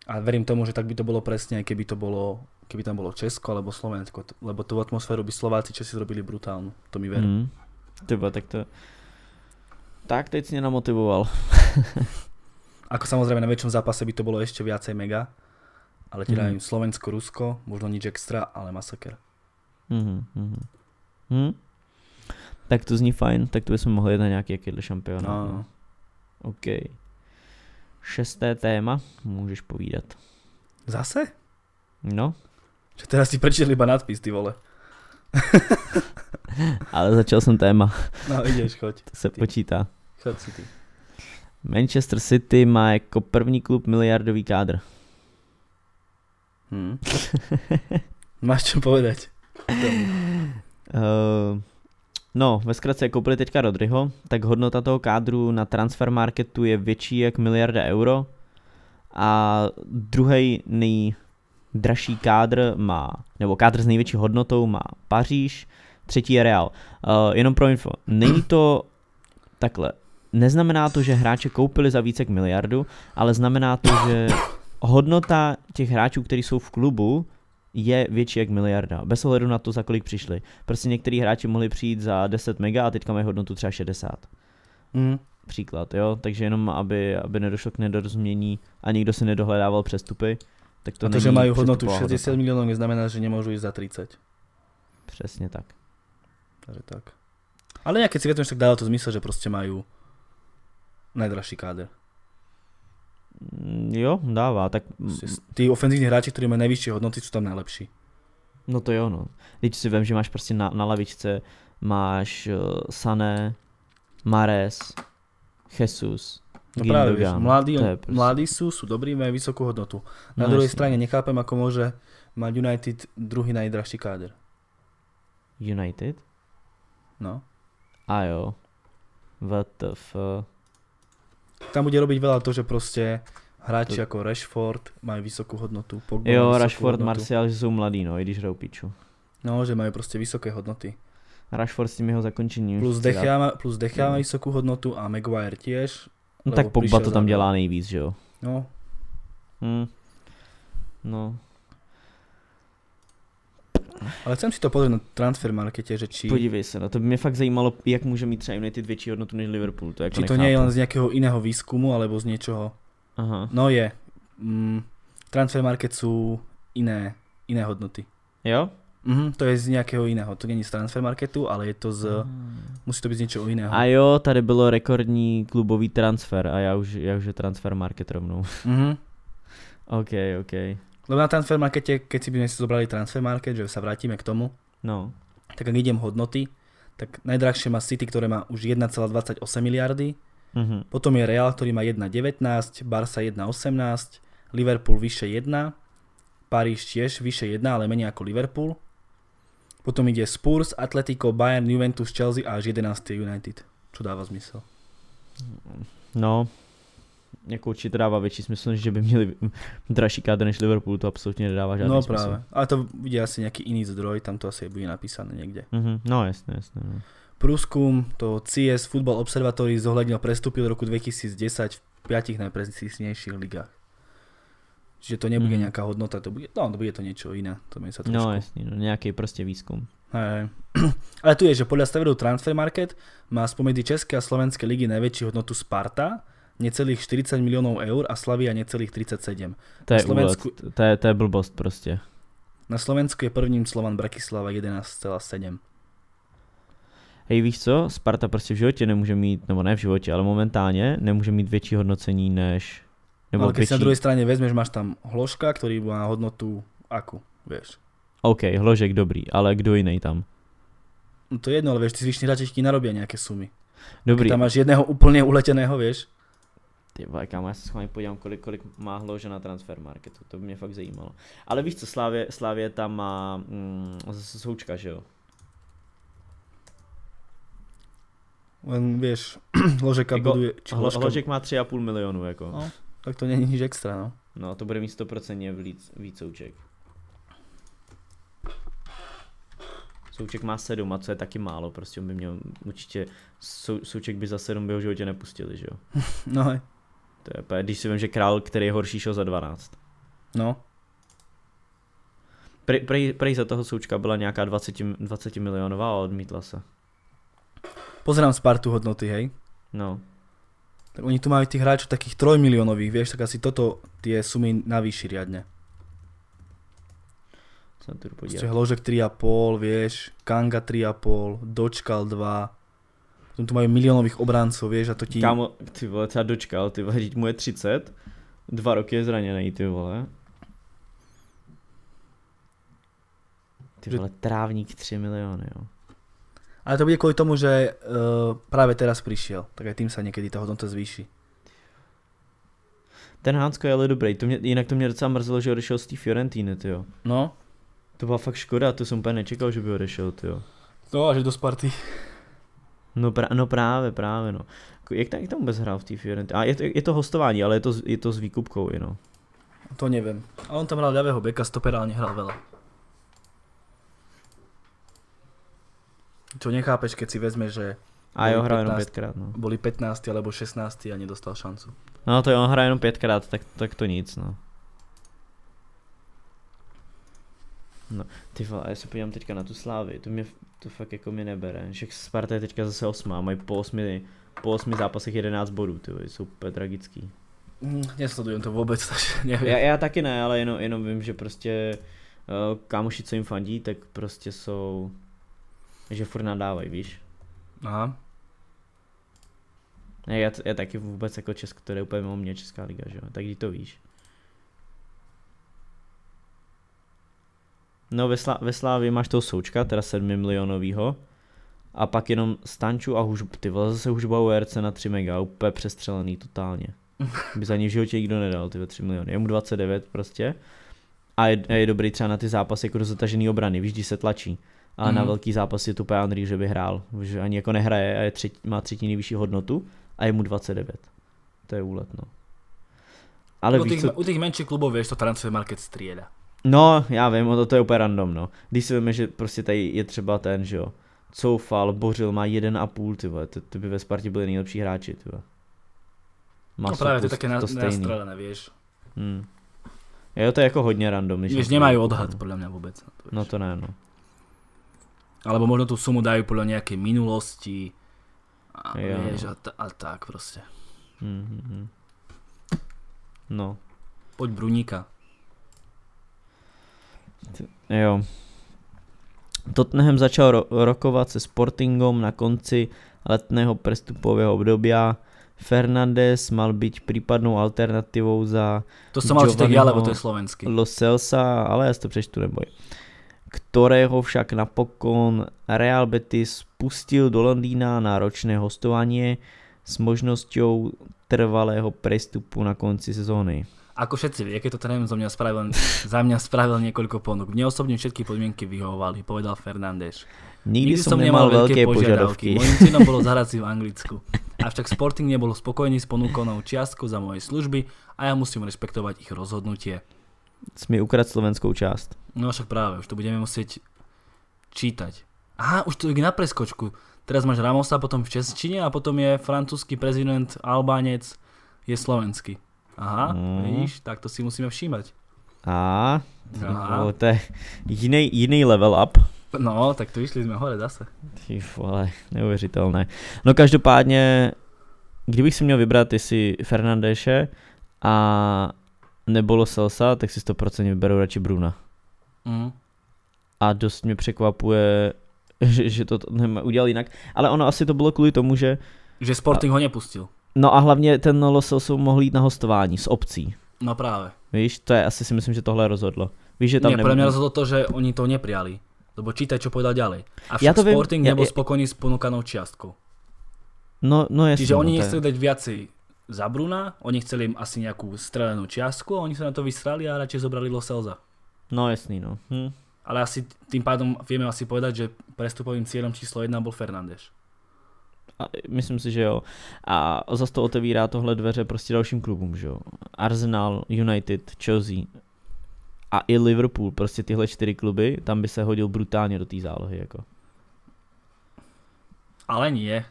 Speaker 1: A verím tomu, že tak by to bolo presne, keby to bolo, keby tam bolo Česko alebo Slovensko, lebo tú atmosféru by Slováci Česi zrobili brutálnu, to mi verím. Mm. Tyba, tak to... Tak teď si mě namotivoval. [LAUGHS] Ako samozrejme na väčšom zápase by to bolo ešte viacej mega, ale teda mhm. mm. Slovensko, Rusko, možno nič extra, ale masaker.
Speaker 2: Mm-hmm. mm Tak to zní fajn, tak to bychom mohli na nějaký jakýhle šampionát. No, no. no.
Speaker 1: OK. Šesté téma,
Speaker 2: můžeš povídat. Zase? No.
Speaker 1: Že teda si prečetl iba nadpis, ty vole.
Speaker 2: [LAUGHS] Ale začal jsem téma. No, ideš, choď. To se ty. počítá. Choď si ty. Manchester City má jako první klub miliardový kádr. Hmm. [LAUGHS] Máš co povedať. uh, no, ve zkratce koupili teďka Rodryho, tak hodnota toho kádru na transfer marketu je větší jak miliarda euro a druhý nejdražší kádr má, nebo kádr s největší hodnotou má Paříž, třetí je Real. Uh, jenom pro info, není to takhle, neznamená to, že hráče koupili za více k miliardu, ale znamená to, že hodnota těch hráčů, kteří jsou v klubu, je větší jak miliarda, bez ohledu na to, za kolik přišli. Prostě některý hráči mohli přijít za 10 mega a teďka mají hodnotu třeba 60. Mm. Příklad, jo, takže jenom aby, aby nedošlo k nedorozumění a nikdo si nedohledával přestupy, tak to a to, že mají hodnotu 60
Speaker 1: milionů, neznamená, že nemůžu jít za 30. Přesně tak. Takže tak. Ale nějaké si vědomíš, tak dává to zmysl, že prostě mají najdražší káder. Mm, jo, dává, Tak... ty ofenzivní hráči, ktorí majú najvyššie hodnoty, sú tam najlepší.
Speaker 2: No to jo, no. Teď si vím, že máš prostě na, na lavičce, máš uh, Sané, Mares, Jesus, No Gindogan. práve, vieš, mladí, prostě... mladí
Speaker 1: sú, sú dobrí, majú vysokú hodnotu. Na no, druhej jasný. strane nechápem, ako môže mať United druhý najdražší káder. United? No. A jo. What the fuck? Tam bude robiť veľa to, že proste hráči to... ako Rashford majú vysokú hodnotu. Pogba jo, Rashford, hodnotu. Martial
Speaker 2: jsou mladí no, i když hrajou piču.
Speaker 1: No, že mají prostě vysoké hodnoty. Rashford s tím jeho zakončením. Plus Dechia, má, plus Dechá má no. vysokou hodnotu a Maguire tiež. No tak Pogba to tam
Speaker 2: dělá nejvíc, že jo? No. Hmm. No. Ale chcem si to pozrieť na transfer že? či... Podívej se, no to by mě fakt zajímalo, jak může mít třeba United větší hodnotu než Liverpool. To jako Či to nechápu. nie je len z
Speaker 1: nějakého jiného výzkumu, alebo z něčeho. Aha. No je. Mm, transfer market jsou jiné, jiné hodnoty. Jo? Mm, to je z nějakého jiného, to není z transfer marketu, ale je to z, hmm. musí to být z něčeho jiného. A
Speaker 2: jo, tady bylo rekordní klubový transfer a já už, já už je transfer market rovnou. Mm. OK, OK.
Speaker 1: Lebo na transfer markete, keď si by sme si zobrali transfer market, že sa vrátime k tomu, no. tak ak idem hodnoty, tak najdrahšie má City, ktoré má už 1,28 miliardy, mm-hmm. potom je Real, ktorý má 1,19, Barca 1,18, Liverpool vyše 1, Paríž tiež vyše 1, ale menej ako Liverpool. Potom ide Spurs, Atletico, Bayern, Juventus, Chelsea a až 11. United, čo dáva zmysel. No, jako
Speaker 2: určitě dává větší smysl, že by měli [LAUGHS] dražší kádr než Liverpool, to absolutně nedává žádný No smysl. právě,
Speaker 1: ale to je asi nějaký jiný zdroj, tam to asi bude napísané někde.
Speaker 2: Mm-hmm. No jasné, jasné. No.
Speaker 1: Průzkum to CS Football Observatory zohlednil prestupy od roku 2010 v pětich nejprestižnějších ligách. že to nebude mm. nějaká hodnota, to bude, no, to bude to něco jiné. To mi se No jasný, no, nějaký prostě výzkum. Hej. [CLEARS THROAT] Ale tu je, že podle staveru Transfer Market má spomenutý České a Slovenské ligy největší hodnotu Sparta, necelých 40 miliónov eur a Slavia necelých 37. To je, Slovensku... To,
Speaker 2: je, to je blbost prostě.
Speaker 1: Na Slovensku je prvním Slovan Bratislava 11,7.
Speaker 2: Hej, víš co? Sparta prostě v životě nemůže mít, nebo ne v životě, ale momentálně nemůže mít větší hodnocení než... Nebo ale když větší... na druhé
Speaker 1: straně vezmeš, máš tam Hložka, který má hodnotu aku, víš.
Speaker 2: OK, Hložek dobrý, ale kdo jiný tam?
Speaker 1: No to je jedno, ale víš, ty zvyšní hráči narobí nějaké sumy. Dobrý. Když tam máš jedného úplně uletěného, víš. Ty vole, kámo, já se schválně
Speaker 2: podívám, kolik, kolik má hlouže na transfer marketu, to by mě fakt zajímalo. Ale víš co,
Speaker 1: Slávě, Slávě
Speaker 2: tam má mm, součka, že jo?
Speaker 1: Len víš, [CLEARS THROAT] Ložeka jako, buduje... Či ložka... Ložek
Speaker 2: má 3,5 milionu, jako. No, tak to není nic extra, no. No, to bude mít 100% víc, víc souček. Souček má 7 a co je taky málo, prostě on by měl určitě, sou, Souček by za 7 by ho životě nepustili, že jo? [LAUGHS] no. To je když si vím, že král, který je horší, šel za 12. No. Prej, prej, prej za toho součka byla nějaká 20, 20 milionová a odmítla se.
Speaker 1: Pozerám Spartu hodnoty, hej? No. Tak oni tu mají těch hráčů takých 3 miliónových, vieš, tak asi toto ty sumy navýši riadne. Sa tu podívám. Prostě Hložek 3,5, víš, Kanga 3,5, Dočkal 2, tam no tu mají milionových obránců, víš, a to ti... Kámo, ty vole, třeba dočkal, ty vole, mu je 30,
Speaker 2: dva roky je zraněný, ty vole.
Speaker 1: Ty vole, trávník 3 miliony, jo. Ale to bude kvůli tomu, že uh, právě teraz přišel, tak aj tým se někdy ta hodnota zvýší.
Speaker 2: Ten Hansko je ale dobrý, to mě, jinak to mě docela mrzelo, že odešel z té Fiorentiny, jo. No. To byla fakt škoda, to jsem úplně nečekal, že by odešel, jo.
Speaker 1: No a že do Sparty.
Speaker 2: No, pra, no právě, právě, no. Jako, jak, jak tam vůbec hrál v té Fiorenty? A je to, je to hostování, ale je to,
Speaker 1: je to s výkupkou, jenom. To nevím. A on tam hrál ľavého beka, stoperálne hrál veľa. Čo nechápeš, keď si vezme, že a jo, hrál jenom pětkrát. No. Byli 15 alebo 16 a nedostal šancu.
Speaker 2: No to jo, on hrál jenom pětkrát, tak, tak to nic. No. no. Ty vole, já se podívám teďka na tu slávy. To mě to fakt jako mi nebere. Však Sparta je teďka zase osmá, mají po osmi, po osmi zápasech 11 bodů, ty jsou úplně tragický.
Speaker 1: Mm, hm, nesledujem to vůbec, [LAUGHS] takže nevím. Já,
Speaker 2: já taky ne, ale jenom, jenom vím, že prostě uh, kámoši, co jim fandí, tak prostě jsou, že furt nadávají, víš? Aha. Ne, já, já taky vůbec jako Česko, to je úplně mimo mě Česká liga, že jo, tak to víš. No ve, Slá- ve Slávě máš toho Součka, teda 7 milionovýho. A pak jenom Stanču a Hužbu. ty vole zase Hužba RC na 3 mega, úplně přestřelený totálně. By za ní v životě nikdo nedal, ty ve 3 miliony. Je mu 29 prostě. A je, je dobrý třeba na ty zápasy jako do zatažený obrany, víš, když se tlačí. A mm. na mhm. velký zápas je tupé Andrý, že by hrál, že ani jako nehraje a je třetí, má třetí nejvyšší hodnotu a je mu 29. To je úlet, no. Ale u, víš, těch, co...
Speaker 1: u těch menších klubů víš, to transfer market strieda.
Speaker 2: No, já vím, to, to je úplně random, no. Když si víme, že prostě tady je třeba ten, že jo, Coufal, Bořil má půl, ty vole, to, to by ve Spartě byli nejlepší hráči, ty vole. Maso, no právě ty taky na, nastrelené,
Speaker 1: víš. Hmm. Jo, to je jako hodně random. Víš, nemají odhad, no. podle mě vůbec. No, to, no to ne, no. Alebo možno tu sumu dají podle nějaké minulosti. A, jo. No. Víš, a, a tak prostě. Mm-hmm. No. Pojď Bruníka.
Speaker 2: Jo. Tottenham začal ro- rokovat se Sportingom na konci letného prestupového období. Fernandez mal být případnou alternativou za To jsem mal čtyři, ale to je slovenský. Lo Celsa, ale já si to přečtu, neboj. Kterého však napokon Real Betis pustil do Londýna na ročné hostování s možností trvalého přestupu na konci sezóny.
Speaker 1: Ako všetci vie, keď to tréner za mňa spravil, za mňa spravil niekoľko ponúk. Mne osobne všetky podmienky vyhovovali, povedal Fernández. Nikdy, Nikdy som, nemal, nemal veľké požiadavky. požiadavky. Mojím cieľom bolo zahrať si v Anglicku. Avšak Sporting nebol spokojný s ponúkonou čiastku za moje služby a ja musím rešpektovať ich rozhodnutie.
Speaker 2: Smi ukrať slovenskou časť.
Speaker 1: No však práve, už to budeme musieť čítať. Aha, už to je na preskočku. Teraz máš Ramosa, potom v Česčine a potom je francúzsky prezident, Albánec, je slovenský. Aha, hmm. vidíš, tak to si musíme všímat.
Speaker 2: A, to, to je jiný, jiný level up.
Speaker 1: No, tak to vyšli jsme hore zase.
Speaker 2: Ty vole, neuvěřitelné. No každopádně, kdybych si měl vybrat, jestli Fernandéše a nebolo Selsa, tak si 100% vyberu radši Bruna. Mm. A dost mě překvapuje, [LAUGHS] že, že to, to udělal jinak. Ale ono asi to bylo kvůli tomu, že... Že Sporting a... ho nepustil. No a hlavně ten Los mohl jít na hostování s obcí. No právě. Víš, to je asi si myslím, že tohle rozhodlo. Víš, že tam Nie, nebudú... pre rozhodlo
Speaker 1: to, že oni to neprijali. Lebo čítaj, čo povedal ďalej. A však ja to Sporting nebol ja, spokojný s ponúkanou čiastkou. No, no jasný, Čiže oni no, nechceli dať viaci za Bruna, oni chceli im asi nejakú strelenú čiastku a oni sa na to vysrali a radšej zobrali Los Elza.
Speaker 2: No jasný, no. Hm.
Speaker 1: Ale asi tým pádom vieme asi povedať, že prestupovým cieľom číslo 1 bol Fernández.
Speaker 2: A myslím si, že jo. A zase to otevírá tohle dveře prostě dalším klubům, že jo. Arsenal, United, Chelsea a i Liverpool, prostě tyhle čtyři kluby, tam by se hodil brutálně do té zálohy, jako.
Speaker 1: Ale nie.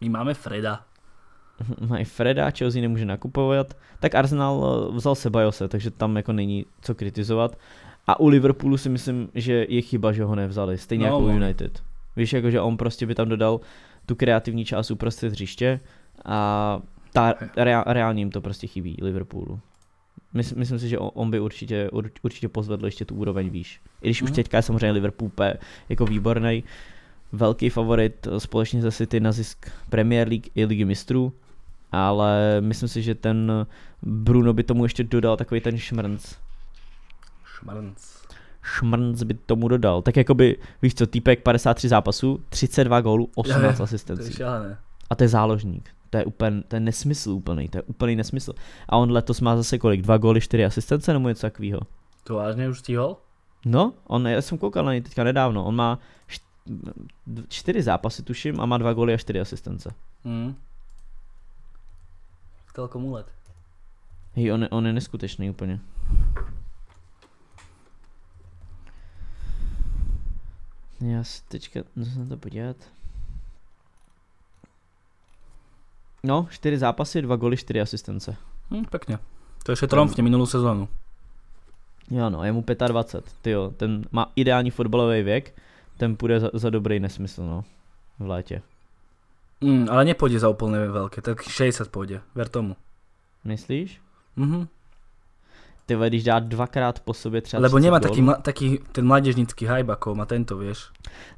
Speaker 1: My máme Freda.
Speaker 2: [LAUGHS] Mají Freda, Chelsea nemůže nakupovat. Tak Arsenal eh, vzal se Bajose, takže tam jako není co kritizovat. A u Liverpoolu si myslím, že je chyba, že ho nevzali, stejně no, jako u no. United. Víš, jako že on prostě by tam dodal tu kreativní část uprostřed hřiště a ta, rea, reálně jim to prostě chybí Liverpoolu. Myslím, myslím si, že on by určitě, určitě pozvedl ještě tu úroveň výš. I když mm. už mhm. teďka je samozřejmě Liverpool P jako výborný, velký favorit eh, společně se City na zisk Premier League i Ligy mistrů, ale myslím si, že ten Bruno by tomu ještě dodal takový ten šmrnc.
Speaker 1: Šmrnc
Speaker 2: šmrnc by tomu dodal. Tak jako by, víš co, týpek 53 zápasů, 32 gólů, 18 ne, asistencí. To je a to je záložník. To je úplně, to je nesmysl úplný, to je úplný nesmysl. A on letos má zase kolik? Dva góly, čtyři asistence nebo něco takového?
Speaker 1: To vážně už stíhal?
Speaker 2: No, on, já jsem koukal na něj teďka nedávno, on má čtyři zápasy tuším a má dva góly a čtyři asistence.
Speaker 1: Hmm. Chtěl komu let?
Speaker 2: Hej, on, on je neskutečný úplně. Vlastně já si teďka musím na to podívat. No, čtyři zápasy, dva goly, čtyři asistence.
Speaker 1: Hm, pěkně. To ještě tromfně no. minulou sezónu.
Speaker 2: Jo no, je mu 25, tyjo, ten má ideální fotbalový věk, ten půjde za, za dobrý nesmysl, no, v létě.
Speaker 1: Mm, ale nepůjde za úplně velké, tak 60 půjde, ver tomu. Myslíš? Mhm ty když dá dvakrát po sobě třeba Lebo nemá gólů. taký, taký ten mládežnický hype, jako má tento, víš.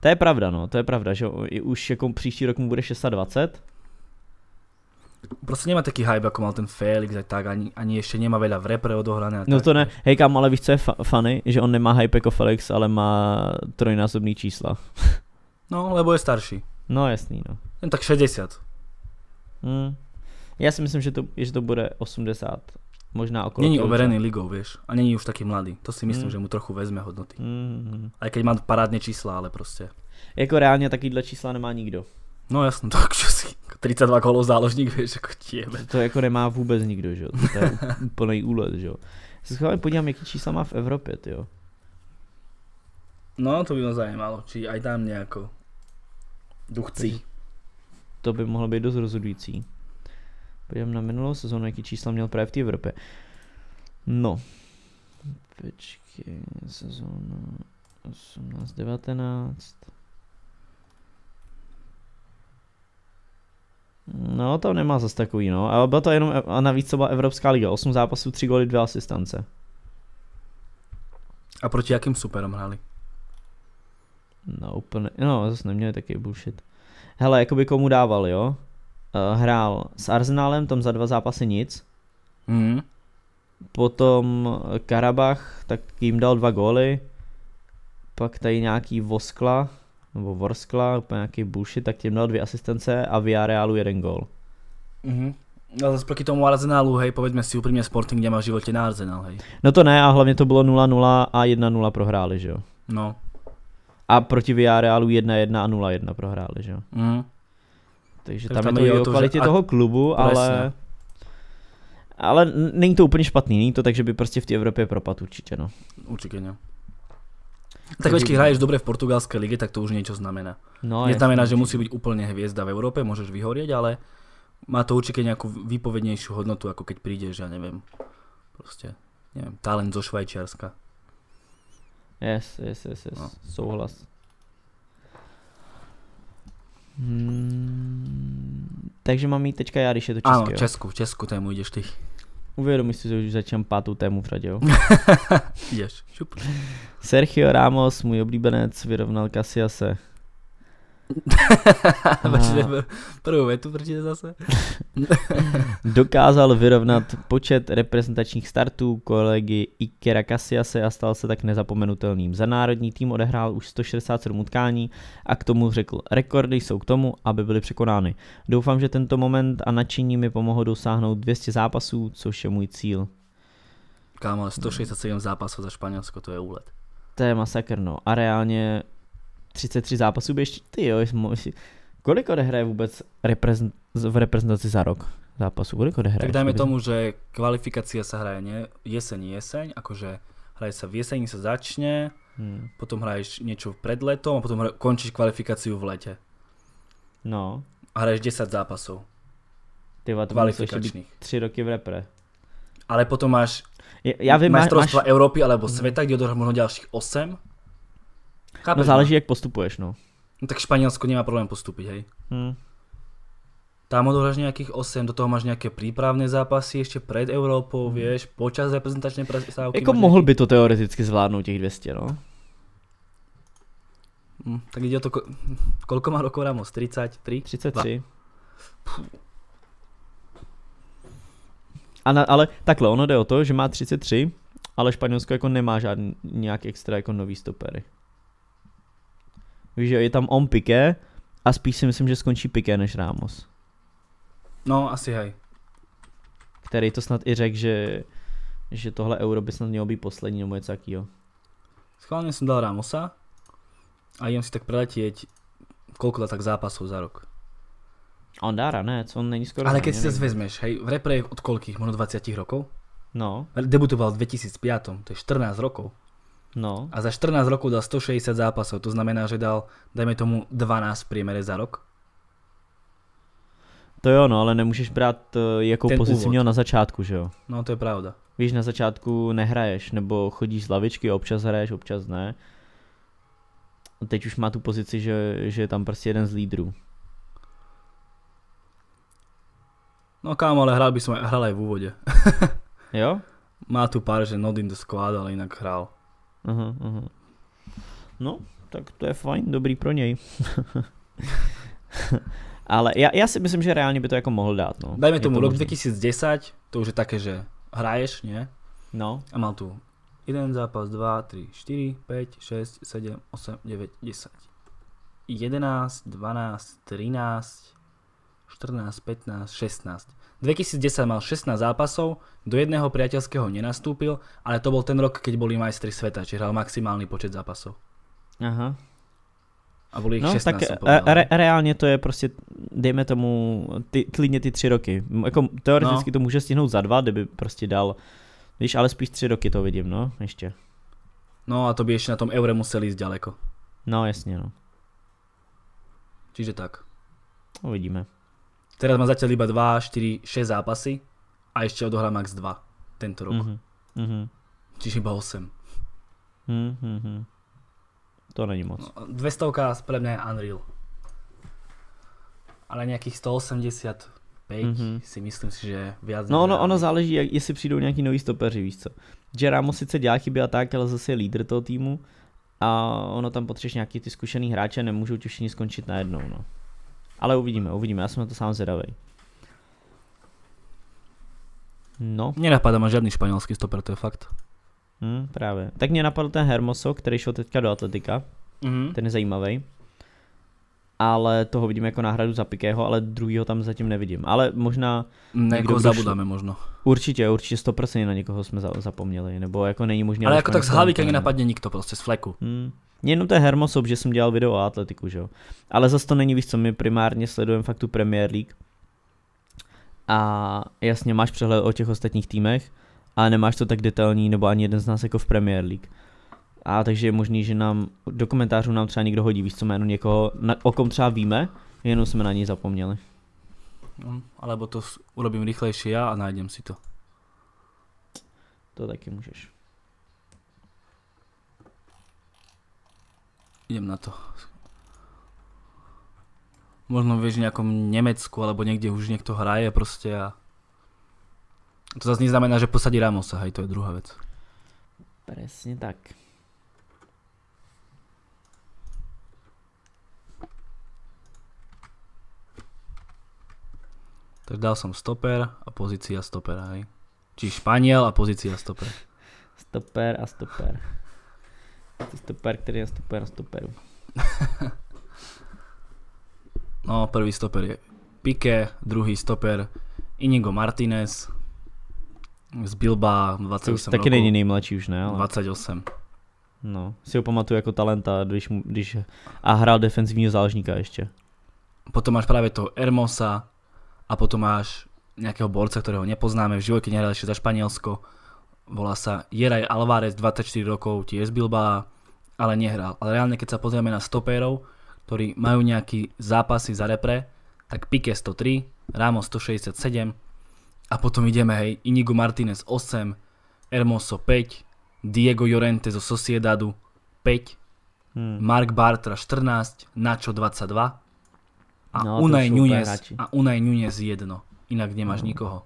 Speaker 1: To je pravda, no, to je pravda, že už jako příští rok mu bude 620. Prostě nemá taký hype, jako mal ten Felix a tak, ani, ani ještě nemá veľa v repre odohrané. No to
Speaker 2: ne, hej kam, ale víš, co je fa- funny? Že on nemá hype jako Felix, ale má trojnásobný čísla. [LAUGHS] no,
Speaker 1: lebo je starší. No jasný, no. Jen tak 60. Hmm. Já si myslím, že to, že to bude 80 možná okolo. Není overený ligou, vieš. A není už taký mladý. To si myslím, mm. že mu trochu vezme hodnoty. Mm. Mm-hmm. Aj keď má parádne čísla, ale prostě. Jako reálně takýhle čísla nemá nikdo. No jasno, [LAUGHS] tak čo si. 32 kolo záložník, vieš, jako tieme. To jako nemá vůbec nikdo, že jo.
Speaker 2: To je [LAUGHS] úplný úlet, že jo. Se schválně podívám, jaký čísla má v Evropě, jo.
Speaker 1: No, to by mě zajímalo, či aj tam nějako duchcí.
Speaker 2: To by mohlo být dost rozhodující. Podívám na minulou sezónu, jaký čísla měl právě v té Evropě. No. Počkej, sezóna 18, 19. No, to nemá zase takový, no. Ale byla to jenom, a navíc to byla Evropská liga. 8 zápasů, 3 góly, 2 asistance.
Speaker 1: A proti jakým superom hráli?
Speaker 2: No, úplně, no, zase neměli taky bullshit. Hele, jakoby komu dával, jo? Eh, hrál s Arsenalem, tam za dva zápasy nic. Mm. Potom eh, Karabach, tak jim dal dva góly. Pak tady nějaký Voskla, nebo Vorskla, úplně nějaký Bushi, tak těm dal dvě asistence a v Villarealu jeden gól.
Speaker 1: Mhm. Ale no, zase proti tomu Arsenalu, hej, povedme si úplně Sporting nemá v životě na Arsenal, hej.
Speaker 2: No to ne, a hlavně to bylo 0-0 a 1-0 prohráli, že jo. No. A proti Villarealu 1-1 a 0-1 prohráli, že jo. Mhm. Takže tak tam, tam je to i o kvalitě že... toho klubu, ale... Vlastně. Ale není to úplně špatný, není to tak, že by prostě v té Evropě propadl určitě, no.
Speaker 1: Určitě, ne. No. Tak když hraješ dobře v portugalské lige, tak to už něco znamená. No, Neznamená, že musí být úplně hvězda v Evropě. Můžeš vyhorět, ale má to určitě nějakou výpovědnější hodnotu, jako keď přijdeš, já nevím, prostě, nevím, talent zo Švajčiarska.
Speaker 2: Yes, yes, yes, yes. No. souhlas. Hmm, takže mám jít teďka já, když je to české. Ano, jo? Česku, Česku tému jdeš ty. Uvědomí si, že už začínám pátou tému v řadě, jo? [LAUGHS] Jdeš, šup. Sergio Ramos, můj oblíbenec, vyrovnal Casiase.
Speaker 1: [LAUGHS] Prvou no. větu prčíte zase. [LAUGHS]
Speaker 2: Dokázal vyrovnat počet reprezentačních startů kolegy Ikera Kasiase a stal se tak nezapomenutelným. Za národní tým odehrál už 167 utkání a k tomu řekl, rekordy jsou k tomu, aby byly překonány. Doufám, že tento moment a nadšení mi pomohlo dosáhnout 200 zápasů, což je můj cíl.
Speaker 1: Kámo, 167 zápasů za Španělsko, to je úlet.
Speaker 2: To je masakr, no. A reálně 33 zápasů běž, ty jo, kolik odehraje vůbec reprezen, v reprezentaci za rok? zápasů? kolik odehraje? Tak dajme tomu,
Speaker 1: že kvalifikace se hraje ne, jeseň, jeseň, jakože hraje se v jeseni se začne, hmm. potom hraješ něco před letom a potom hraje, končíš kvalifikaci v lete. No. A hraješ 10 zápasů. Ty to Tři roky v repre. Ale potom máš ja, ja vím, majstrovstva máš... Európy alebo hmm. sveta, kde odohráš možno ďalších 8 Chápeš, no záleží, ne? No. jak postupuješ, no. no. tak Španělsko nemá problém postupit, hej. Hmm. Tam odohráš nějakých 8, do toho máš nějaké přípravné zápasy ještě před Evropou, hmm. víš, počas reprezentační přestávky. Jako mohl nějaký...
Speaker 2: by to teoreticky zvládnout těch 200, no.
Speaker 1: Hmm, tak jde to, ko- [LAUGHS] kolko má rokov Ramos? 33? 33. A na,
Speaker 2: ale takhle, ono jde o to, že má 33, ale Španělsko jako nemá žádný nějak extra jako nový stopery. Takže je tam on Piqué a spíš si myslím, že skončí Piqué než Ramos.
Speaker 1: No, asi hej.
Speaker 2: Který to snad i řekl, že, že tohle euro by snad mělo být poslední nebo něco takového. Schválně
Speaker 1: jsem dal Ramosa a jen si tak preletieť, kolik tak zápasů za rok. on dá ranec, on není skoro Ale když si to vezmeš, hej, v repre od kolik, možno 20 rokov? No. Debutoval v 2005, to je 14 rokov. No. A za 14 rokov dal 160 zápasov, to znamená, že dal, dajme tomu, 12 v priemere za rok.
Speaker 2: To jo, no, ale nemůžeš brát, e, jakou Ten pozici úvod. měl na začátku, že jo?
Speaker 1: No, to je pravda.
Speaker 2: Víš, na začátku nehraješ, nebo chodíš z lavičky, občas hraješ, občas ne. A teď už má tu pozici, že, že je tam prostě jeden z lídrů.
Speaker 1: No kámo, ale hrál by som, hral aj v úvode. [LAUGHS] jo? Má tu pár, že not in the squad, ale jinak hrál. No, tak
Speaker 2: to je fajn, dobrý pro něj. [LAUGHS] Ale já, já si myslím, že reálně by to jako mohl dát. No. Dajme tomu to rok 2010, to už je také, že
Speaker 1: hraješ, ne? No. A mal tu jeden zápas, 2, 3, 4, 5, 6, 7, 8, 9, 10. 11, 12, 13, 14, 15, 16. 2010 mal 16 zápasov, do jedného priateľského nenastúpil, ale to bol ten rok, keď boli majstri sveta, či hral maximálny počet zápasov. Aha. A boli ich no, 16, tak e, re,
Speaker 2: no. reálně to je prostě, dejme tomu, ty, klidne ty tři roky. Jako, teoreticky no. to může stihnout za dva, kdyby prostě dal, víš, ale spíš tři roky to vidím, no,
Speaker 1: ještě. No a to by ešte na tom eure museli ísť ďaleko. No, jasně, no. Čiže tak. Uvidíme. Teraz má zatiaľ iba 2, 4, 6 zápasy a ešte odohrá max 2 tento rok. Mm-hmm. Čiže iba 8. Mm-hmm. Mhm, mhm. To není moc. 200 no, pre mňa je unreal. Ale nejakých 180 185 mm-hmm. si myslím si, že viac No ono, ono
Speaker 2: záleží, jak, jestli přijdou nějaký nový stopeři, víš co. Že sice dělá chyby a tak, ale zase je lídr toho týmu a ono tam potřebuješ nějaký ty zkušený hráče, nemůžou ti všichni skončit najednou, no. Ale uvidíme, uvidíme, já jsem na to sám zvědavý. No.
Speaker 1: Mě napadá má žádný španělský stoper, to je fakt.
Speaker 2: Hmm, právě. Tak mě napadl ten Hermoso, který šel teďka do Atletika. Mm-hmm. Ten je zajímavý. Ale toho vidím jako náhradu za Pikého, ale druhýho tam zatím nevidím. Ale možná... Někoho zabudáme možno. Určitě, určitě 100% na někoho jsme zapomněli. Nebo jako není možné... Ale jako tak z hlavy napadne
Speaker 1: nikto prostě z fleku. Hmm.
Speaker 2: Jenom to je Hermosop, že jsem dělal video o atletiku, že jo. Ale zase to není víc, co my primárně sledujeme fakt tu Premier League. A jasně máš přehled o těch ostatních týmech, a nemáš to tak detailní, nebo ani jeden z nás jako v Premier League. A takže je možný, že nám do komentářů nám třeba někdo hodí, víš co jméno někoho, na, o kom třeba víme, jenom jsme na něj zapomněli.
Speaker 1: No, alebo to urobím rychlejší já a najdem si to. To taky můžeš. Idem na to. Možno vieš, v nejakom Nemecku alebo niekde už niekto hraje proste a... To zase neznamená, že posadí Ramosa, hej, to je druhá vec.
Speaker 2: Presne tak.
Speaker 1: Takže dal som stoper a pozícia stopera, hej. Či Španiel a pozícia stoper. Stoper a stoper. Ty stoper, který je stoper stoperu. [LAUGHS] no, prvý stoper je Pique, druhý stoper Inigo Martinez, z Bilba 28 Taky roku. není
Speaker 2: nejmladší už, ne? Ale...
Speaker 1: 28. No, si ho
Speaker 2: pamatuju jako talenta, když, mu, když a hrál defenzivního záležníka ještě.
Speaker 1: Potom máš právě toho Hermosa a potom máš nějakého borce, kterého nepoznáme, v životě nehrál ještě za Španělsko volá sa Jeraj Alvarez, 24 rokov, tiež z Bilba, ale nehral. Ale reálne, keď sa pozrieme na stopérov, ktorí majú nejaký zápasy za repre, tak Pique 103, Ramos 167 a potom ideme, hej, Inigo Martinez 8, Hermoso 5, Diego Llorente zo Sociedadu 5, hmm. Mark Bartra 14, Nacho 22 a no, Unai a Unai Nunez 1. Inak nemáš hmm. nikoho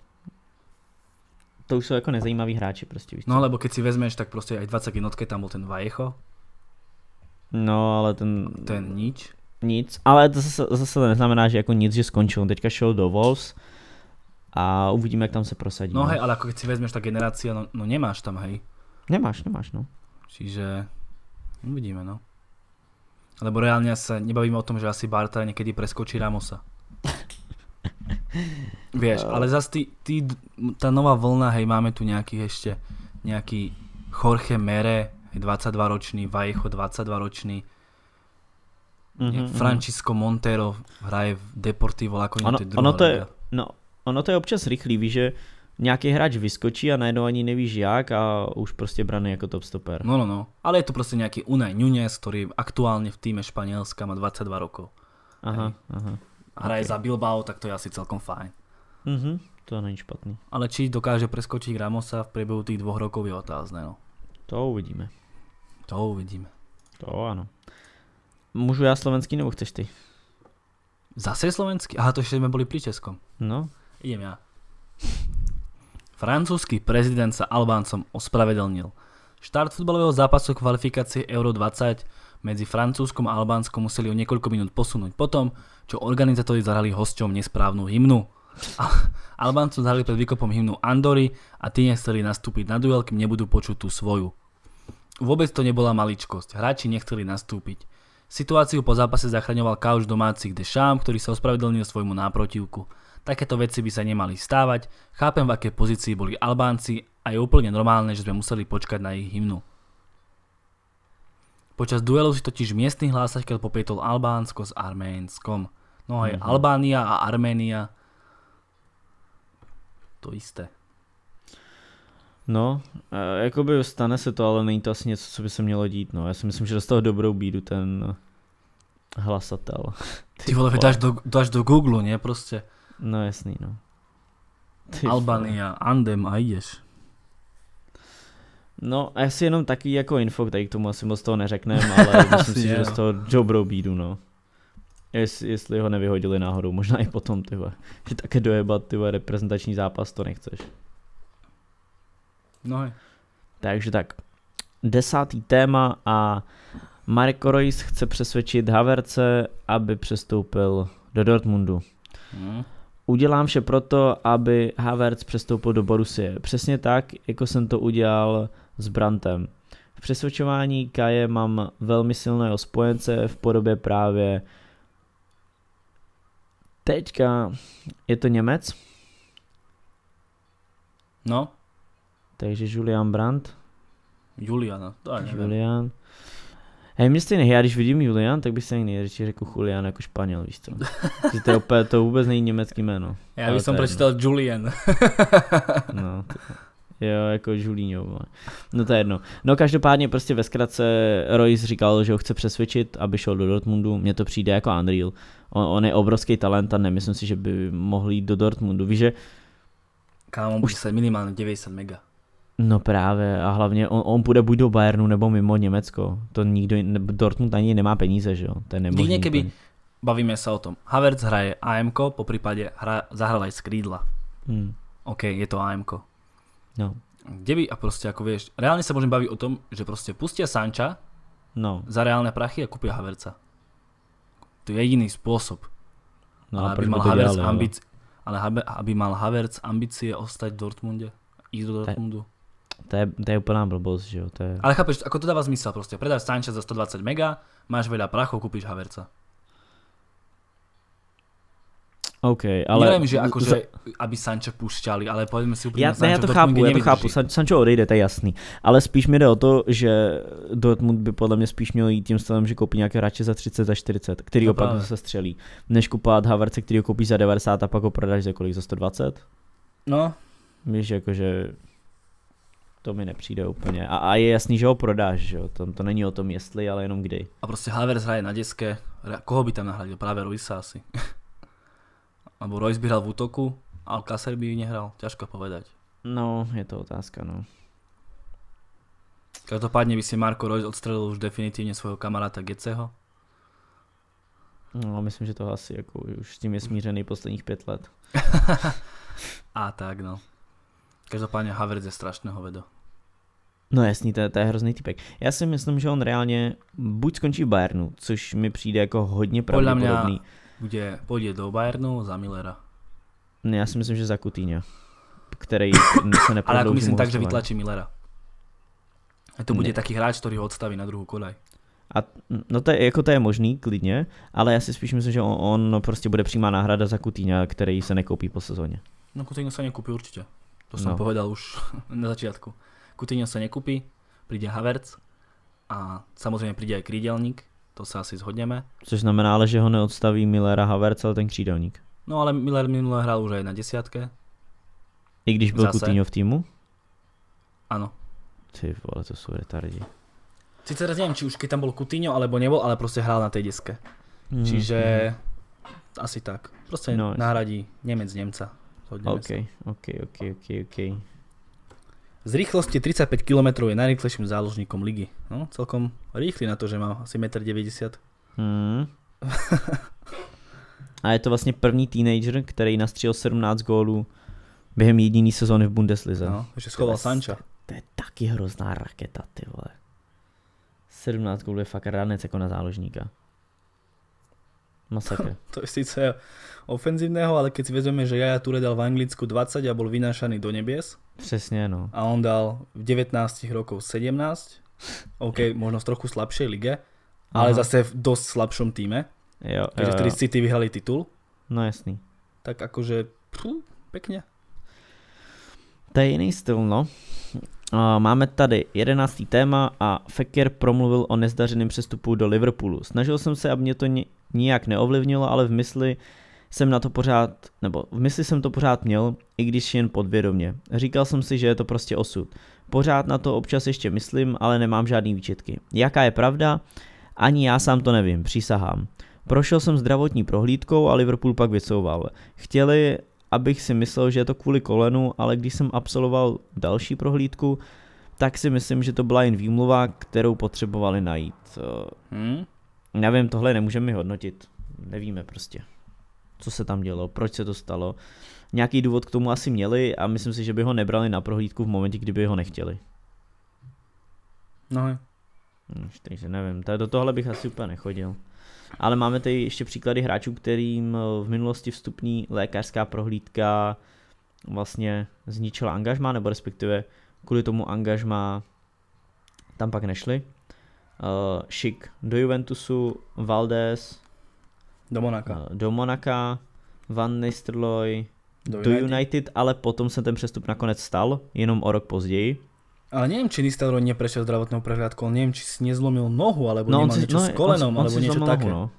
Speaker 1: to už jsou jako nezajímaví hráči prostě. Víš no lebo keď si vezmeš, tak prostě aj 20 jednotky tam byl ten Vajecho.
Speaker 2: No ale ten... Ten nič. Nic, ale to zase, zase neznamená, že jako nic, že skončil. On teďka šel do Wolves a uvidíme, jak tam se prosadí. No, no. hej, ale
Speaker 1: jako když si vezmeš ta generace, no, no nemáš tam, hej.
Speaker 2: Nemáš, nemáš, no.
Speaker 1: Čiže uvidíme, no. Lebo reálně se nebavíme o tom, že asi Barta někdy preskočí Ramosa. Vieš, ale eh. zase ty, ty, tá nová vlna, hej, máme tu nejaký ešte, nejaký Jorge Mere, 22-ročný, Vajecho 22-ročný, mm-hmm, mhm, Francisco Montero hraje v Deportivo ako ono, to je ono to je,
Speaker 2: no, ono to je občas rychlý, víš, že nějaký hráč vyskočí a najednou ani nevíš jak a už prostě braný jako top stoper. No, no, no.
Speaker 1: Ale je to prostě nějaký Unai Nunez, který aktuálně v týme Španělska má 22 rokov. Aha, Hej. aha a hraje okay. za Bilbao, tak to je asi celkom fajn. Mm-hmm, to není špatný. Ale či dokáže preskočit Ramosa v priebehu tých dvoch rokov je otázne. No. To uvidíme. To uvidíme. To ano. Můžu já slovenský nebo chceš ty? Zase slovenský? Aha, to ještě jsme byli pri Českom. No. Idem já. Francouzský prezident sa Albáncom ospravedlnil. Štart futbalového zápasu kvalifikácie Euro 20 medzi Francúzskom a Albánskom museli o niekoľko minút posunúť potom, čo organizátori zahrali hosťom nesprávnu hymnu. Albáncu zahrali pred výkopom hymnu Andory a tí nechceli nastúpiť na duel, kým nebudú počuť tú svoju. Vôbec to nebola maličkosť, hráči nechceli nastúpiť. Situáciu po zápase zachraňoval kauč domácich Dešám, ktorý sa ospravedlnil svojmu náprotivku. Takéto veci by sa nemali stávať, chápem v aké pozícii boli Albánci a je úplne normálne, že sme museli počkať na ich hymnu. Počas duelu si totiž miestny hlásateľ popietol Albánsko s Arménskom. No hej, mm-hmm. Albánia a Arménia. To isté.
Speaker 2: No, jakoby stane se to, ale není to asi něco, co by se mělo dít. No, já si myslím, že dostal dobrou bídu ten hlasatel. Ty, [LAUGHS] Ty vole, dáš
Speaker 1: do, dáš do Google, ne? Prostě. No jasný, no. Ty Albania, Andem a jdeš.
Speaker 2: No, asi jenom taky jako info, tady k tomu asi moc toho neřekneme, [LAUGHS] ale myslím si, že z toho dobrou bídu, no. Jest, jestli ho nevyhodili náhodou, možná i potom, ty [LAUGHS] Že také dojebat, ty reprezentační zápas, to nechceš. No je. Takže tak, desátý téma a Marco Reus chce přesvědčit Haverce, aby přestoupil do Dortmundu. Hmm. Udělám vše proto, aby Havertz přestoupil do Borusie. Přesně tak, jako jsem to udělal s Brantem. V přesvědčování Kaje mám velmi silného spojence v podobě právě teďka je to Němec. No. Takže Julian Brandt.
Speaker 1: Julian. No, to
Speaker 2: Julian. Hej, mě stejně, já když vidím Julian, tak bych si nejradši řekl Julian jako Španěl, víš co? [LAUGHS] Že to, je opět, to vůbec není německý jméno. Já bych jsem prečítal Julian.
Speaker 1: no, to...
Speaker 2: Jo, jako Žulíňou. No to je jedno. No každopádně prostě ve zkratce Royce říkal, že ho chce přesvědčit, aby šel do Dortmundu. Mně to přijde jako Unreal. On, on je obrovský talent a nemyslím si, že by mohl jít do Dortmundu. Víš, že...
Speaker 1: Kámo, už se minimálně 90 mega.
Speaker 2: No právě a hlavně on, on půjde buď do Bayernu nebo mimo Německo. To nikdo, Dortmund ani nemá peníze, že jo? To je nemožný.
Speaker 1: Kdyby bavíme se o tom, Havertz hraje AMK, po případě hra, zahral aj z Hmm. OK, je to AMK. No. Kde by, a prostě ako vieš, reálne sa môžem baviť o tom, že prostě pustia Sanča no. za reálne prachy a kúpia Haverca. To je jediný spôsob. No, ale, aby mal Havertz dělali, ambic, ale... aby mal Haverc ambicie ostať v Dortmunde, ísť do Dortmundu.
Speaker 2: To je, to je úplná blbost, že jo? To je... Ale
Speaker 1: chápeš, ako to dáva zmysel prostě. Predáš Sanča za 120 mega, máš veľa prachov, kúpiš Haverca.
Speaker 2: OK, ale... Nevím, že akože, za...
Speaker 1: aby Sancho pušťali, ale pojďme si úplně... Já, ne, já to chápu, já to chápu,
Speaker 2: San, Sancho odejde, to je jasný. Ale spíš mi jde o to, že Dortmund by podle mě spíš měl jít tím stavem, že koupí nějaké hráče za 30 za 40, který no opak se střelí, než kupovat Havertze, který ho koupí za 90 a pak ho prodáš za kolik, za 120? No. Víš, jakože to mi nepřijde úplně. A, a je jasný, že ho prodáš, že jo? To, to není o tom jestli,
Speaker 1: ale jenom kdy. A prostě Havertz hraje na děské. Koho by tam nahradil? Právě Ruisa asi. [LAUGHS] Alebo Royce by hral v útoku, Alcácer by nehral, ťažko povedať. No, je
Speaker 2: to otázka, no.
Speaker 1: Každopádne by si Marko Royce odstrelil už definitívne svojho kamaráta Geceho.
Speaker 2: No, myslím, že to asi ako už s tím je smířený posledních pět let. [LAUGHS]
Speaker 1: A tak, no. Každopádne Havertz je strašného vedo.
Speaker 2: No jasný, to, to je hrozný typek. Já si myslím, že on reálně buď skončí v Bayernu, což mi přijde jako hodně pravděpodobný. Podle mě
Speaker 1: bude, pôjde do Bayernu za Millera.
Speaker 2: Ne, já si myslím, že za Coutinho, který [COUGHS] se neprodlouží. Ale jako myslím tak, že vytlačí
Speaker 1: Millera. A to bude ne. taký hráč, ktorý ho odstaví na druhou kolaj.
Speaker 2: A, no to je, jako to je možný, klidně, ale já si spíš myslím, že on, on prostě bude přímá náhrada za Kutýňa, který se nekoupí po sezóně.
Speaker 1: No Kutýňa se nekoupí určitě. To jsem no. povedal už [LAUGHS] na začátku. Kutýňa se nekoupí, přijde Havertz a samozřejmě přijde i Krydělník, to se asi zhodněme.
Speaker 2: Což znamená ale, že ho neodstaví a Havertz, ale ten křídelník.
Speaker 1: No ale Miller minule hrál už aj na desiatke.
Speaker 2: I když byl Zase. Coutinho v týmu?
Speaker 1: Ano. Ty vole, to jsou retardi. Sice teraz nevím, či už když tam byl Coutinho, alebo nebol, ale prostě hrál na té deske. Hmm. Čiže asi tak. Prostě no, nahradí Němec Němca. Okay, OK, OK, OK, OK, OK. Z rýchlosti 35 km je najrýchlejším záložníkom ligy. No, celkom rýchly na to, že má asi 1,90
Speaker 2: m. Hmm. a je to vlastně první teenager, který nastřílil 17 gólů během jediné sezóny v Bundeslize. No, že schoval to Sancha. To je taky hrozná raketa, ty vole. 17 gólů je fakt ranec jako na záložníka. Masakr.
Speaker 1: To, [LAUGHS] to je síce ofenzívneho, ale keď si vezmeme, že Jaja Ture dal v Anglicku 20 a bol vynášaný do nebies.
Speaker 2: Přesně, no.
Speaker 1: A on dal v 19 rokov 17. OK, možno v trochu slabšej lige, ale Aha. zase v dosť slabšom týme. Jo, Takže vtedy City vyhali titul. No jasný. Tak akože, pů, pekne.
Speaker 2: To je jiný styl, no. Máme tady jedenáctý téma a Fekir promluvil o nezdařeném přestupu do Liverpoolu. Snažil jsem se, aby mě to nijak neovlivnilo, ale v mysli jsem na to pořád, nebo v mysli jsem to pořád měl, i když jen podvědomě. Říkal jsem si, že je to prostě osud. Pořád na to občas ještě myslím, ale nemám žádný výčitky. Jaká je pravda? Ani já sám to nevím, přísahám. Prošel jsem zdravotní prohlídkou a Liverpool pak vycouval. Chtěli, abych si myslel, že je to kvůli kolenu, ale když jsem absolvoval další prohlídku, tak si myslím, že to byla jen výmluva, kterou potřebovali najít. Hmm? Nevím, tohle nemůžeme hodnotit. Nevíme prostě, co se tam dělo, proč se to stalo. Nějaký důvod k tomu asi měli a myslím si, že by ho nebrali na prohlídku v momentě, kdyby ho nechtěli. No. Hm, takže nevím, do tohle bych asi úplně nechodil. Ale máme tady ještě příklady hráčů, kterým eh, v minulosti vstupní lékařská prohlídka vlastně zničila angažma, nebo respektive kvůli tomu angažma tam pak nešli uh, Šik do Juventusu, Valdés do Monaka, uh, do Monaka Van Nistelrooy do, do United. United, ale potom se ten přestup nakonec stal, jenom o
Speaker 1: rok později. Ale nevím, či Nistelrooy neprešel zdravotnou prehliadku, ale nevím, či si nezlomil nohu, alebo no, on si, něco no, s kolenom, on, alebo něco také. No.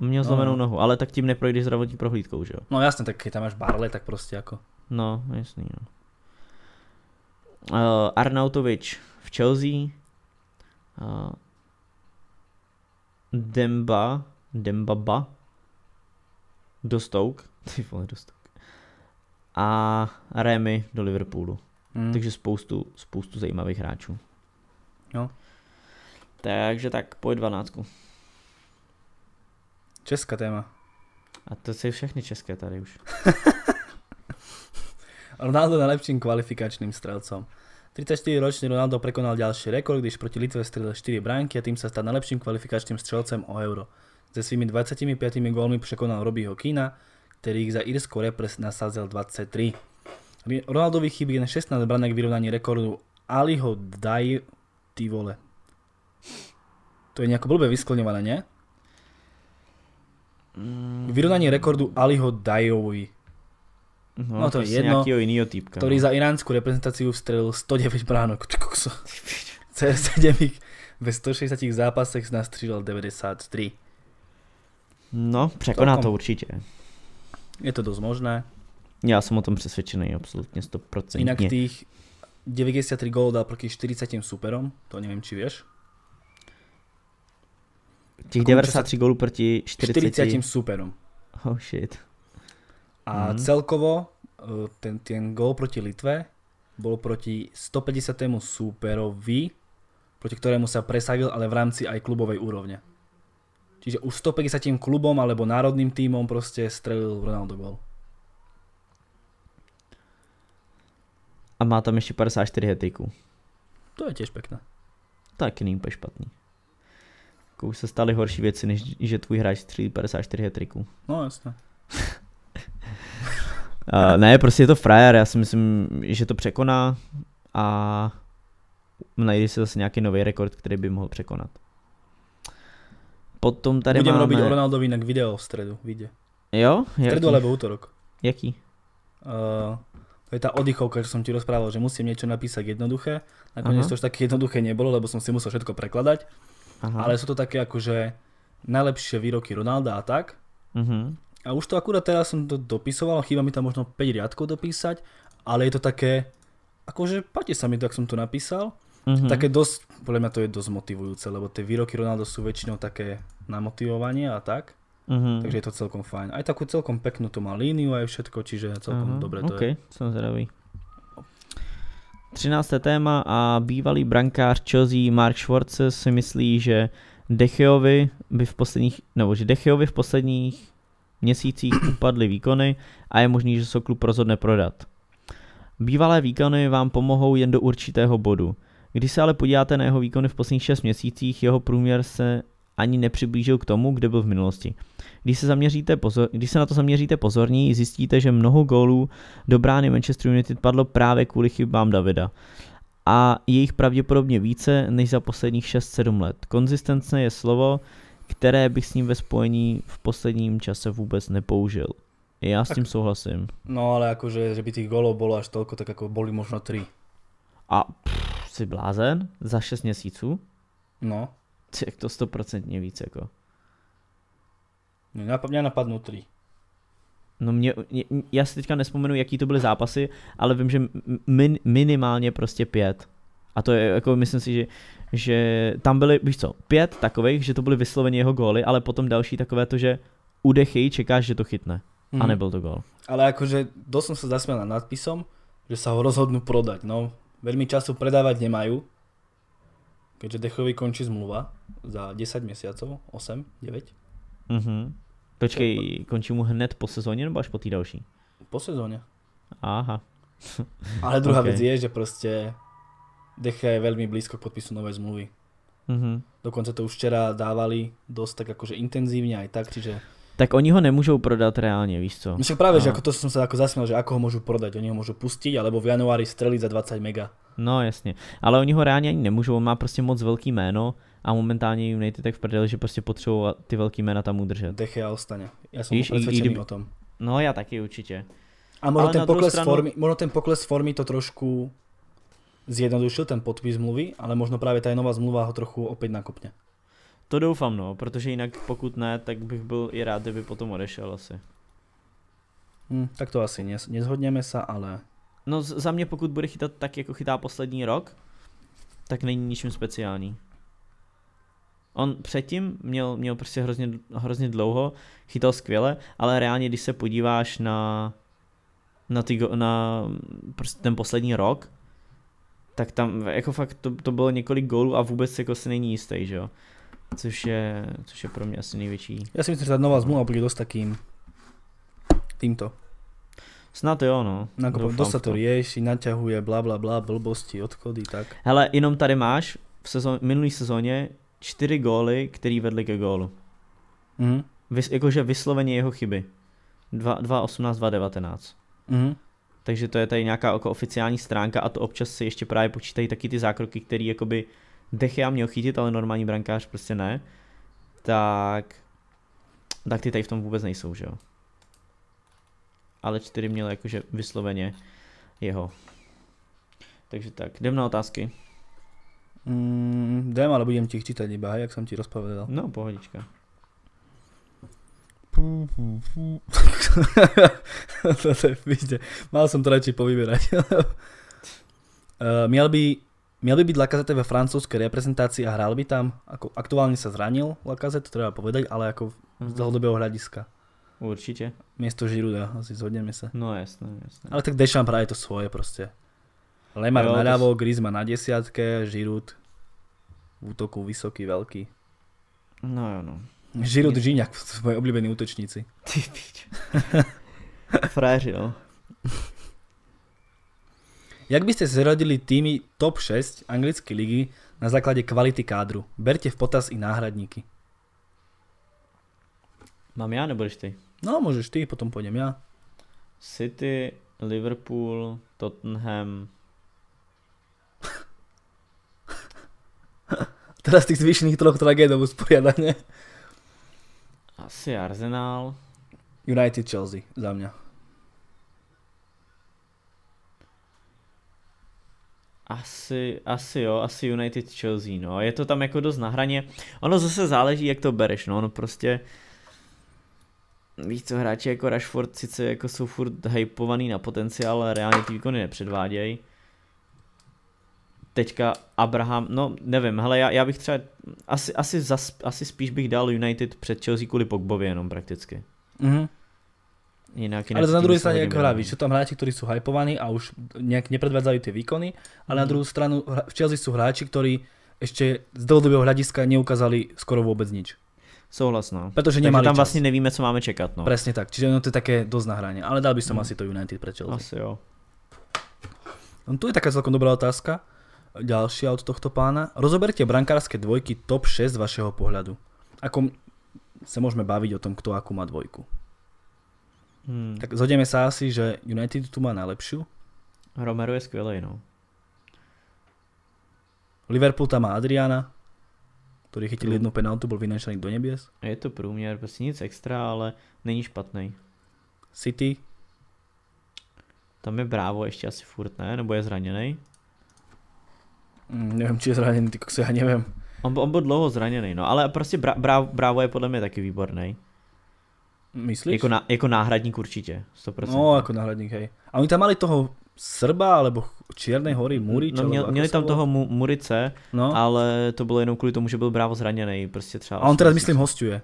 Speaker 1: Měl zlomenou no.
Speaker 2: nohu, ale tak tím neprojdeš zdravotní prohlídkou, že jo?
Speaker 1: No jasně, tak když tam máš barle, tak prostě jako.
Speaker 2: No, jasný, no. Uh, Arnautovič v Chelsea, uh, Demba, Dembaba do Stoke, [LAUGHS] ty vole do Stoke, a Remy do Liverpoolu. Hmm. Takže spoustu, spoustu zajímavých hráčů. Jo. No. Takže tak, pojď
Speaker 1: dvanáctku. Česká téma. A to jsou všechny české tady už. Ronaldo [LAUGHS] najlepším kvalifikačným strelcom. 34-ročný Ronaldo prekonal ďalší rekord, když proti Litve strelil 4 bránky a tým sa stal najlepším kvalifikačným strelcem o euro. Se svými 25 gólmi překonal Robbieho Kína, ich za Irsko repres nasázel 23. Ronaldovi chybí jen 16 branek vyrovnaní rekordu Aliho Daj... Ty vole. To je nejako blbé vyskloňované, ne? Mm. Vyrovnaní rekordu Aliho Dajovi. No, no to je jedno, iného týpka, ktorý no. za iránsku reprezentáciu vstrelil 109 bránok. [LAUGHS] CR7 [LAUGHS] ve 160 zápasech nastřílel 93.
Speaker 2: No, překoná to určitě.
Speaker 1: Je to dost možné.
Speaker 2: Já jsem o tom přesvědčený, absolutně 100%. Jinak
Speaker 1: těch 93 gólov dal proti 40 superom, to nevím, či věš.
Speaker 2: Těch 93 gólů proti 40... 40 superom. Oh shit.
Speaker 1: A mm celkovo eh, ten, ten gol proti Litve bol proti 150. súperovi, proti ktorému sa presadil, ale v rámci aj klubovej úrovne. Čiže už 150 klubom alebo národným týmom proste strelil Ronaldo gol.
Speaker 2: A má tam ešte 54 hetriku. To je tiež pekné. Taky je úplně špatný. Už sa stali horší veci, než že tvoj hráč střílí 54 hetriku.
Speaker 1: No jasné. [LAUGHS]
Speaker 2: Uh, ne, prostě je to frajer, já si myslím, že to překoná a najde si zase nějaký nový rekord, který by mohl překonat. Potom tady Budeme máme... robit o
Speaker 1: Ronaldovi jinak video v středu, vidě. Jo? Jaký? V středu alebo útorok. Jaký? Uh, to je ta oddychovka, že jsem ti rozprával, že musím něco napísať jednoduché. Nakonec to už tak jednoduché nebolo, lebo jsem si musel všetko prekladať. Aha. Ale jsou to také že najlepšie výroky Ronalda a tak. Uh mhm. -huh. A už to akurát teraz som to dopisoval, chýba mi tam možno 5 riadkov dopísať, ale je to také, akože páči sa mi to, ak som to napísal. Mm-hmm. Také dosť, podľa mňa to je dosť motivujúce, lebo tie výroky Ronaldo sú väčšinou také na motivovanie a tak. Mm-hmm. Takže je to celkom fajn. Aj takú celkom peknú to má líniu a všetko, čiže celkom uh-huh. dobre to okay. je. som zdravý.
Speaker 2: 13. téma a bývalý brankář Chelsea Mark Schwartz si myslí, že Decheovi by v posledních, nebo že Decheovi v posledních měsících upadly výkony a je možný, že se klub rozhodne prodat. Bývalé výkony vám pomohou jen do určitého bodu. Když se ale podíváte na jeho výkony v posledních 6 měsících, jeho průměr se ani nepřiblížil k tomu, kde byl v minulosti. Když se, zaměříte pozor, když se na to zaměříte pozorně, zjistíte, že mnoho gólů do brány Manchester United padlo právě kvůli chybám Davida. A je jich pravděpodobně více než za posledních 6-7 let. Konzistence je slovo, které bych s ním ve spojení v posledním čase vůbec nepoužil. Já s tak, tím souhlasím.
Speaker 1: No ale jakože, že by těch golov bylo až tolko, tak jako boli možno tři.
Speaker 2: A pff, jsi blázen? Za 6 měsíců?
Speaker 1: No. Jak to
Speaker 2: stoprocentně víc jako.
Speaker 1: No, mě napadnou tři.
Speaker 2: No mě, mě, já si teďka nespomenu, jaký to byly zápasy, ale vím, že min, minimálně prostě pět. A to je, jako myslím si, že že tam byly, víš co, pět takových, že to byly vysloveně jeho góly, ale potom další takové to, že udechy čekáš, že to chytne. Mm. A mhm. nebyl to gól.
Speaker 1: Ale jakože dost jsem se zasměl nad nadpisom, že se ho rozhodnu prodat. No, velmi času prodávat nemajú, keďže Dechovi končí zmluva za 10 měsíců, 8, 9.
Speaker 2: Mm -hmm. Počkej, končí mu hned po sezóně nebo až po té další? Po sezóně. Aha. Ale druhá okay. věc
Speaker 1: je, že prostě Decha je veľmi blízko k podpisu novej zmluvy. Mm-hmm. Dokonce to už včera dávali dost tak jakože intenzívne aj tak, čiže...
Speaker 2: Tak oni ho nemůžou prodat reálně, víš co? Myslím no právě, no. že jako
Speaker 1: to jsem se jako zasměl, že ako ho můžu prodat, oni ho můžu pustit, alebo v januári strelit za 20 mega.
Speaker 2: No jasně, ale oni ho reálně ani nemůžou, on má prostě moc velký jméno a momentálně United tak v prdeli, že prostě potřebují ty velký jména tam udržet. Decha ostane, já jsem i i o tom. No já taky určitě. A možno ten, pokles stranu...
Speaker 1: ten pokles formy to trošku zjednodušil ten podpis zmluvy, ale možno právě ta nová zmluva ho trochu opět nakopne.
Speaker 2: To doufám, no, protože jinak pokud ne, tak bych byl i rád, kdyby potom odešel asi.
Speaker 1: Hmm, tak to asi nezhodněme se, ale... No za mě pokud bude chytat tak, jako chytá
Speaker 2: poslední rok, tak není ničím speciální. On předtím měl, měl prostě hrozně, hrozně dlouho, chytal skvěle, ale reálně, když se podíváš na, na, ty, na prostě ten poslední rok, tak tam jako fakt to, to bylo několik gólů a vůbec jako si není jistý, že jo. Což
Speaker 1: je, což je pro mě asi největší. Já si myslím, že ta nová zmluva bude dost takým tímto. Snad jo, no. Nakopo, no, dost se to rieši, naťahuje, bla, bla, bla, blbosti, odchody,
Speaker 2: tak. Hele, jenom tady máš v sezon, minulý sezóně čtyři góly, které vedly ke gólu. Mm. Vys, jakože vysloveně jeho chyby. 2.18, 2.19. Mm. Takže to je tady nějaká jako oficiální stránka a to občas se ještě právě počítají taky ty zákroky, který jakoby Dechia měl chytit, ale normální brankář prostě ne. Tak, tak ty tady v tom vůbec nejsou, že jo. Ale čtyři měl jakože vysloveně jeho. Takže tak, jdem na otázky.
Speaker 1: Mm, jdem, ale budem ti chčítať iba, jak jsem ti rozpovedal. No, pohodička. [LAUGHS] to je víte. Mal som to radšej povyberať. [LAUGHS] Eh, by Miel by byť Lacazette ve francúzskej reprezentácii a hral by tam? Ako, aktuálne sa zranil Lacazette, treba povedať, ale ako z mhm. dlhodobého hľadiska. Určite. Miesto Žiruda, asi zhodneme sa. No jasné, jasné. Ale tak Dešamp hraje to svoje proste. Lemar na ľavo, Grisma na desiatke, Žirud v útoku vysoký, veľký. No jo, no. Žiro Držíňák, svoje oblíbení útočníci. Ty píč. [LAUGHS] Frajeři, no. Jak byste zradili týmy top 6 anglické ligy na základě kvality kádru? Berte v potaz i náhradníky. Mám já, nebo ty? No, můžeš ty, potom půjdem
Speaker 2: já. City, Liverpool, Tottenham.
Speaker 1: [LAUGHS] Teraz těch zvýšených troch tragédov usporiadaně. Asi Arsenal. United Chelsea za
Speaker 2: mě. Asi, asi jo, asi United Chelsea, no. Je to tam jako dost na hraně. Ono zase záleží, jak to bereš, no. no prostě víš co, hráči jako Rashford sice jako jsou furt hypovaný na potenciál, ale reálně ty výkony nepředvádějí teďka Abraham, no nevím, hele, já, já bych třeba, asi, asi, zas, asi spíš bych dal United před Chelsea kvůli Pogbovi jenom prakticky. Mhm. Jinak, jinak ale na druhé straně, jak hovoríš,
Speaker 1: no. jsou tam hráči, kteří jsou hypovaní a už nějak nepredvádzají ty výkony, ale mm. na mhm. druhou stranu v Chelsea jsou hráči, kteří ještě z dlouhodobého hlediska neukázali skoro vůbec nic Souhlas, no. Protože Takže tam čas. vlastně nevíme, co máme čekat, no. Přesně tak, čiže no to je také na hraně, ale dal by som mm. asi to United před Chelsea. Asi jo. No, tu je taká celkom dobrá otázka ďalšia od tohto pána. Rozoberte brankárske dvojky top 6 z vašeho pohľadu. Ako sa môžeme baviť o tom, kto akú má dvojku. Hmm. Tak zhodneme sa asi, že United tu má najlepšiu. Romero je skvelej, no. Liverpool tam má Adriana, ktorý chytil jednu penaltu, byl vynačený do nebies. Je to prúmier, proste nic extra, ale není špatný.
Speaker 2: City. Tam je Bravo ještě asi furt, ne? Nebo je zraněný?
Speaker 1: Mm, nevím, či je zraněný, ty se já nevím.
Speaker 2: On, on byl dlouho zraněný, no, ale prostě bra, bra, Bravo je podle mě taky výborný. Myslíš? Jako, na, jako náhradník určitě, 100%. No, jako náhradník, hej.
Speaker 1: A oni tam mali toho Srba, alebo Černé hory, Murič. No, měl, měli tam toho
Speaker 2: mu, Murice, no. ale to bylo jenom kvůli tomu, že byl Bravo zraněný, prostě třeba. A on teda myslím hostuje.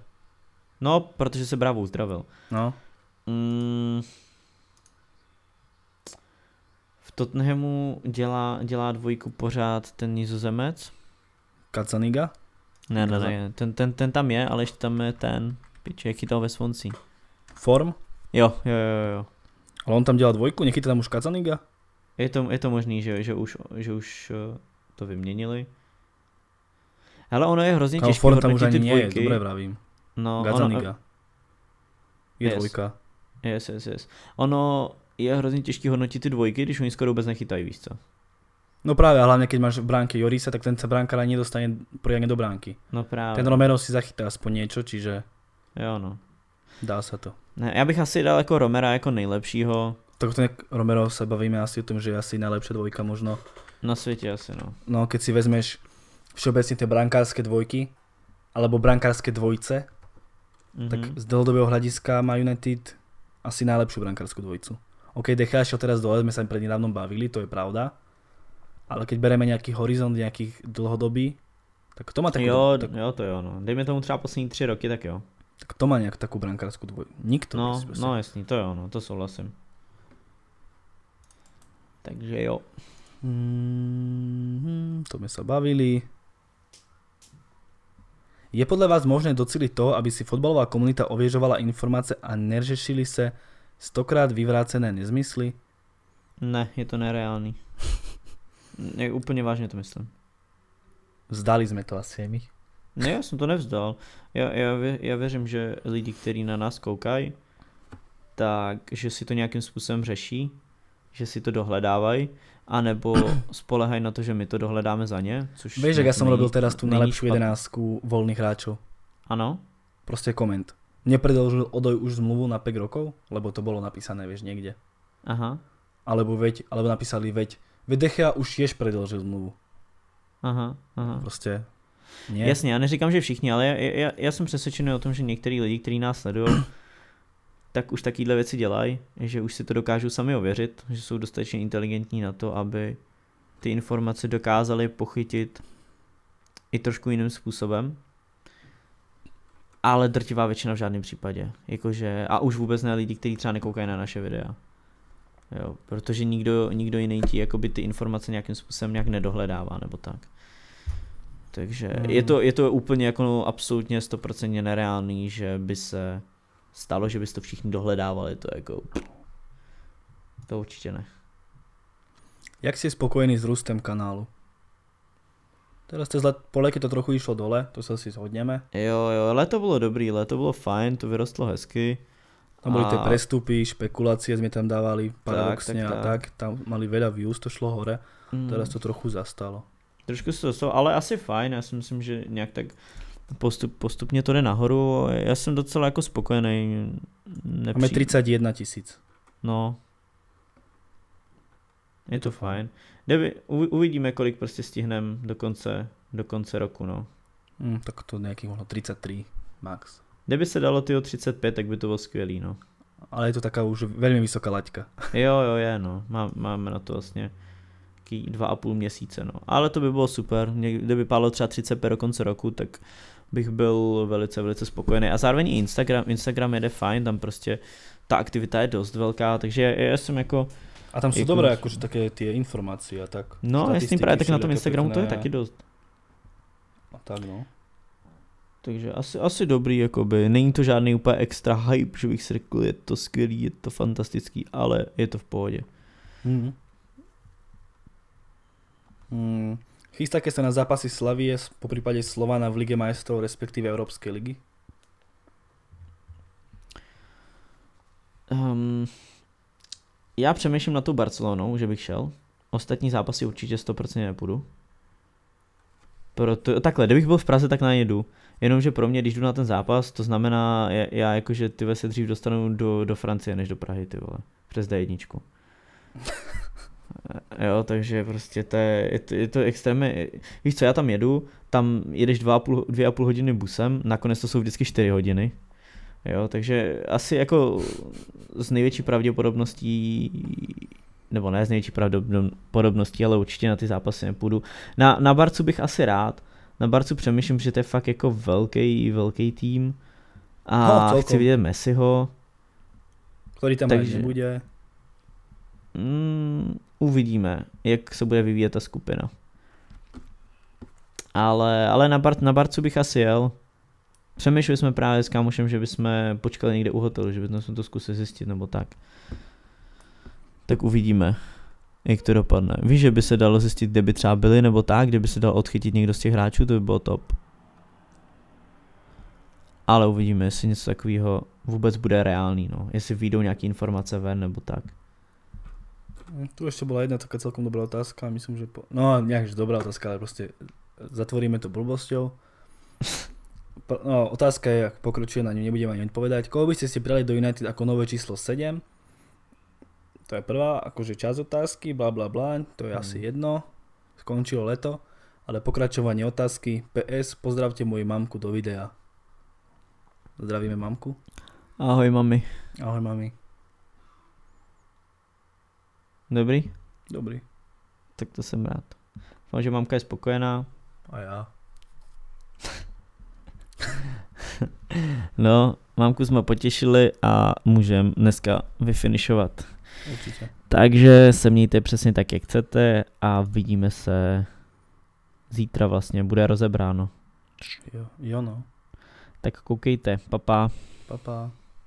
Speaker 2: No, protože se Bravo uzdravil. No.
Speaker 1: Mm,
Speaker 2: Tottenhamu dělá, dělá dvojku pořád ten nizozemec. Kacaniga? Ne, ne, ne, ten, ten, ten tam je, ale ještě tam je ten, piče, chytal ve Swansea. Form? Jo, jo, jo, jo. Ale on tam dělá dvojku, nechytá tam už Kacaniga? Je to, je to možný, že, že, už, že už eh, to vyměnili. Ale ono je hrozně těžké Form tam už ani nie je, dobré vravím. No, Gazaniga. Ono, je yes. dvojka. Yes, yes, yes. Ono, je hrozně těžký hodnotit ty dvojky, když oni skoro vůbec nechytají, víš co?
Speaker 1: No právě, a hlavně když máš v Jorisa, tak ten se ani dostane pro do bránky. No právě. Ten Romero si zachytá aspoň něco, čiže... Jo no. Dá se to. Ne, já bych asi dal jako Romera jako nejlepšího. Tak ten Romero se bavíme asi o tom, že je asi nejlepší dvojka možno. Na světě asi no. No, keď si vezmeš všeobecně ty brankářské dvojky, alebo brankářské dvojce, mm -hmm. tak mhm. z dlhodobého hlediska má United asi nejlepší brankářskou dvojicu. OK, Decha šiel teraz dole, sme sa prednedávnom bavili, to je pravda. Ale keď bereme nějaký horizont, nějakých dlhodobí, tak to má takú... Jo,
Speaker 2: tak... jo, to jo, no. Dejme tomu třeba poslední tři roky, tak jo.
Speaker 1: Tak to má nějak takú brankářskou dvoj. Nikto. No, myslím, prostě. no
Speaker 2: jasný, to jo, no,
Speaker 1: to souhlasím. Takže jo. Mm, to sme se bavili. Je podle vás možné docílit to, aby si fotbalová komunita oviežovala informace a neřešili se stokrát vyvrácené nezmysly? Ne, je to nereálny. je, úplne vážne to myslím. Vzdali sme to asi my.
Speaker 2: Ne, ja som to nevzdal. Ja, já já věřím, že lidi, kteří na nás koukají, tak že si to nějakým způsobem řeší, že si to dohledávají, anebo [CLEARS THROAT] spolehají na to, že my to dohledáme za ně. Což Víš, jak já jsem robil teraz tu nejlepší
Speaker 1: jedenáctku volných hráčů. Ano. Prostě koment nepredlžil Odoj už zmluvu na 5 rokov, lebo to bolo napísané, vieš, niekde. Aha. Alebo, veď, alebo napísali, veď, veď Dechia už tiež predlžil zmluvu.
Speaker 2: Aha, aha.
Speaker 1: Prostě nie.
Speaker 2: Jasně, já neříkám, že všichni, ale já, já, já jsem přesvědčený o tom, že niektorí lidi, kteří nás sledujú, [CLEARS THROAT] tak už takýhle věci dělají, že už si to dokážou sami ověřit, že jsou dostatečně inteligentní na to, aby ty informace dokázali pochytit i trošku jiným způsobem ale drtivá většina v žádném případě. Jakože, a už vůbec ne lidi, kteří třeba nekoukají na naše videa. Jo, protože nikdo, nikdo jiný ti jakoby ty informace nějakým způsobem nějak nedohledává nebo tak. Takže mm. je, to, je to úplně jako no, absolutně stoprocentně nereálný, že by se stalo, že by to všichni dohledávali, to jako
Speaker 1: to určitě ne. Jak jsi spokojený s růstem kanálu? Teraz cez let, po to trochu išlo dole, to se asi zhodneme.
Speaker 2: Jo, jo, leto bylo dobrý, leto bylo fajn, to vyrostlo hezky. Tam byly a... ty
Speaker 1: prestupy, špekulácie jsme tam dávali paradoxně tak, tak. a tak. Tam mali veľa views, to šlo hore. Mm. Teraz to trochu zastalo.
Speaker 2: Trošku se to dostalo, ale asi fajn, já si myslím, že nějak tak postup, postupně to jde nahoru. Já jsem docela jako spokojený. Nepří... Máme 31 tisíc. No. Je to fajn. Kdyby, uvidíme, kolik prostě stihnem do konce, do konce roku, no.
Speaker 1: Hmm, tak to nějaký mohlo 33 max.
Speaker 2: Kdyby se dalo ty o 35, tak by to bylo skvělý, no.
Speaker 1: Ale je to taká už
Speaker 2: velmi vysoká laťka. [LAUGHS] jo, jo, je, no. Má, máme na to vlastně dva a půl měsíce, no. Ale to by bylo super. Kdyby pálo třeba 35 do konce roku, tak bych byl velice, velice spokojený. A zároveň i Instagram, Instagram jede fajn, tam prostě ta aktivita je dost velká, takže já jsem jako a tam sú Jako... dobré akože
Speaker 1: také tie informácie a tak. No, ja s tým práve tak na tom Instagramu to je taky dost. A tak no. Takže
Speaker 2: asi, asi dobrý, jakoby. Není to žádný úplně extra hype, že bych si řekl, je to skvělý, je to fantastický, ale je to v pohodě.
Speaker 1: Mm. Mm. Chystáte se na zápasy Slavie, po případě Slovana v Lige majstrov, respektive Evropské ligy?
Speaker 2: Um, já přemýšlím na tu Barcelonu, že bych šel. Ostatní zápasy určitě 100% nepůjdu. Proto, takhle, kdybych byl v Praze, tak na ně jdu. Jenomže pro mě, když jdu na ten zápas, to znamená, já, já jakože ty se dřív dostanu do, do Francie, než do Prahy, ty vole. Přes D1. [LAUGHS] Jo, takže prostě to je, je to, je to extrémně, víš co, já tam jedu, tam jedeš dva a půl, dvě a půl hodiny busem, nakonec to jsou vždycky čtyři hodiny, Jo, takže asi jako z největší pravděpodobností nebo ne z největší pravděpodobností, ale určitě na ty zápasy nepůjdu. Na, na Barcu bych asi rád. Na Barcu přemýšlím, že to je fakt jako velký, velký tým. A no, chci vidět Messiho.
Speaker 1: Který tam takže... bude.
Speaker 2: Mm, uvidíme, jak se bude vyvíjet ta skupina. Ale, ale na, bar, na Barcu bych asi jel. Přemýšleli jsme právě s kámošem, že bychom počkali někde u hotelu, že bychom to zkusili zjistit nebo tak. Tak uvidíme, jak to dopadne. Víš, že by se dalo zjistit, kde by třeba byli nebo tak, kde by se dal odchytit někdo z těch hráčů, to by bylo top. Ale uvidíme, jestli něco takového vůbec bude reálný, no. Jestli vyjdou nějaké informace ven nebo tak.
Speaker 1: Hm, tu ještě byla jedna taková celkom dobrá otázka, myslím, že po... No, nějak dobrá otázka, ale prostě zatvoríme to blbostou. [LAUGHS] No, otázka je, ak pokročuje na ňu, nebudem ani odpovedať. Koho by ste si prali do United ako nové číslo 7? To je prvá, akože čas otázky, bla bla bla, to je hmm. asi mhm. jedno. Skončilo leto, ale pokračovanie otázky. PS, pozdravte moju mamku do videa. Zdravíme mamku.
Speaker 2: Ahoj mami. Ahoj mami. Dobrý? Dobrý. Tak to jsem rád. Doufám, že mamka je spokojená. A já. [LAUGHS] no, mámku jsme potěšili a můžeme dneska vyfinišovat. Určitě. Takže se mějte přesně tak, jak chcete a vidíme se zítra vlastně, bude rozebráno.
Speaker 1: Jo, jo no.
Speaker 2: Tak koukejte, papa.
Speaker 1: Papa. Pa.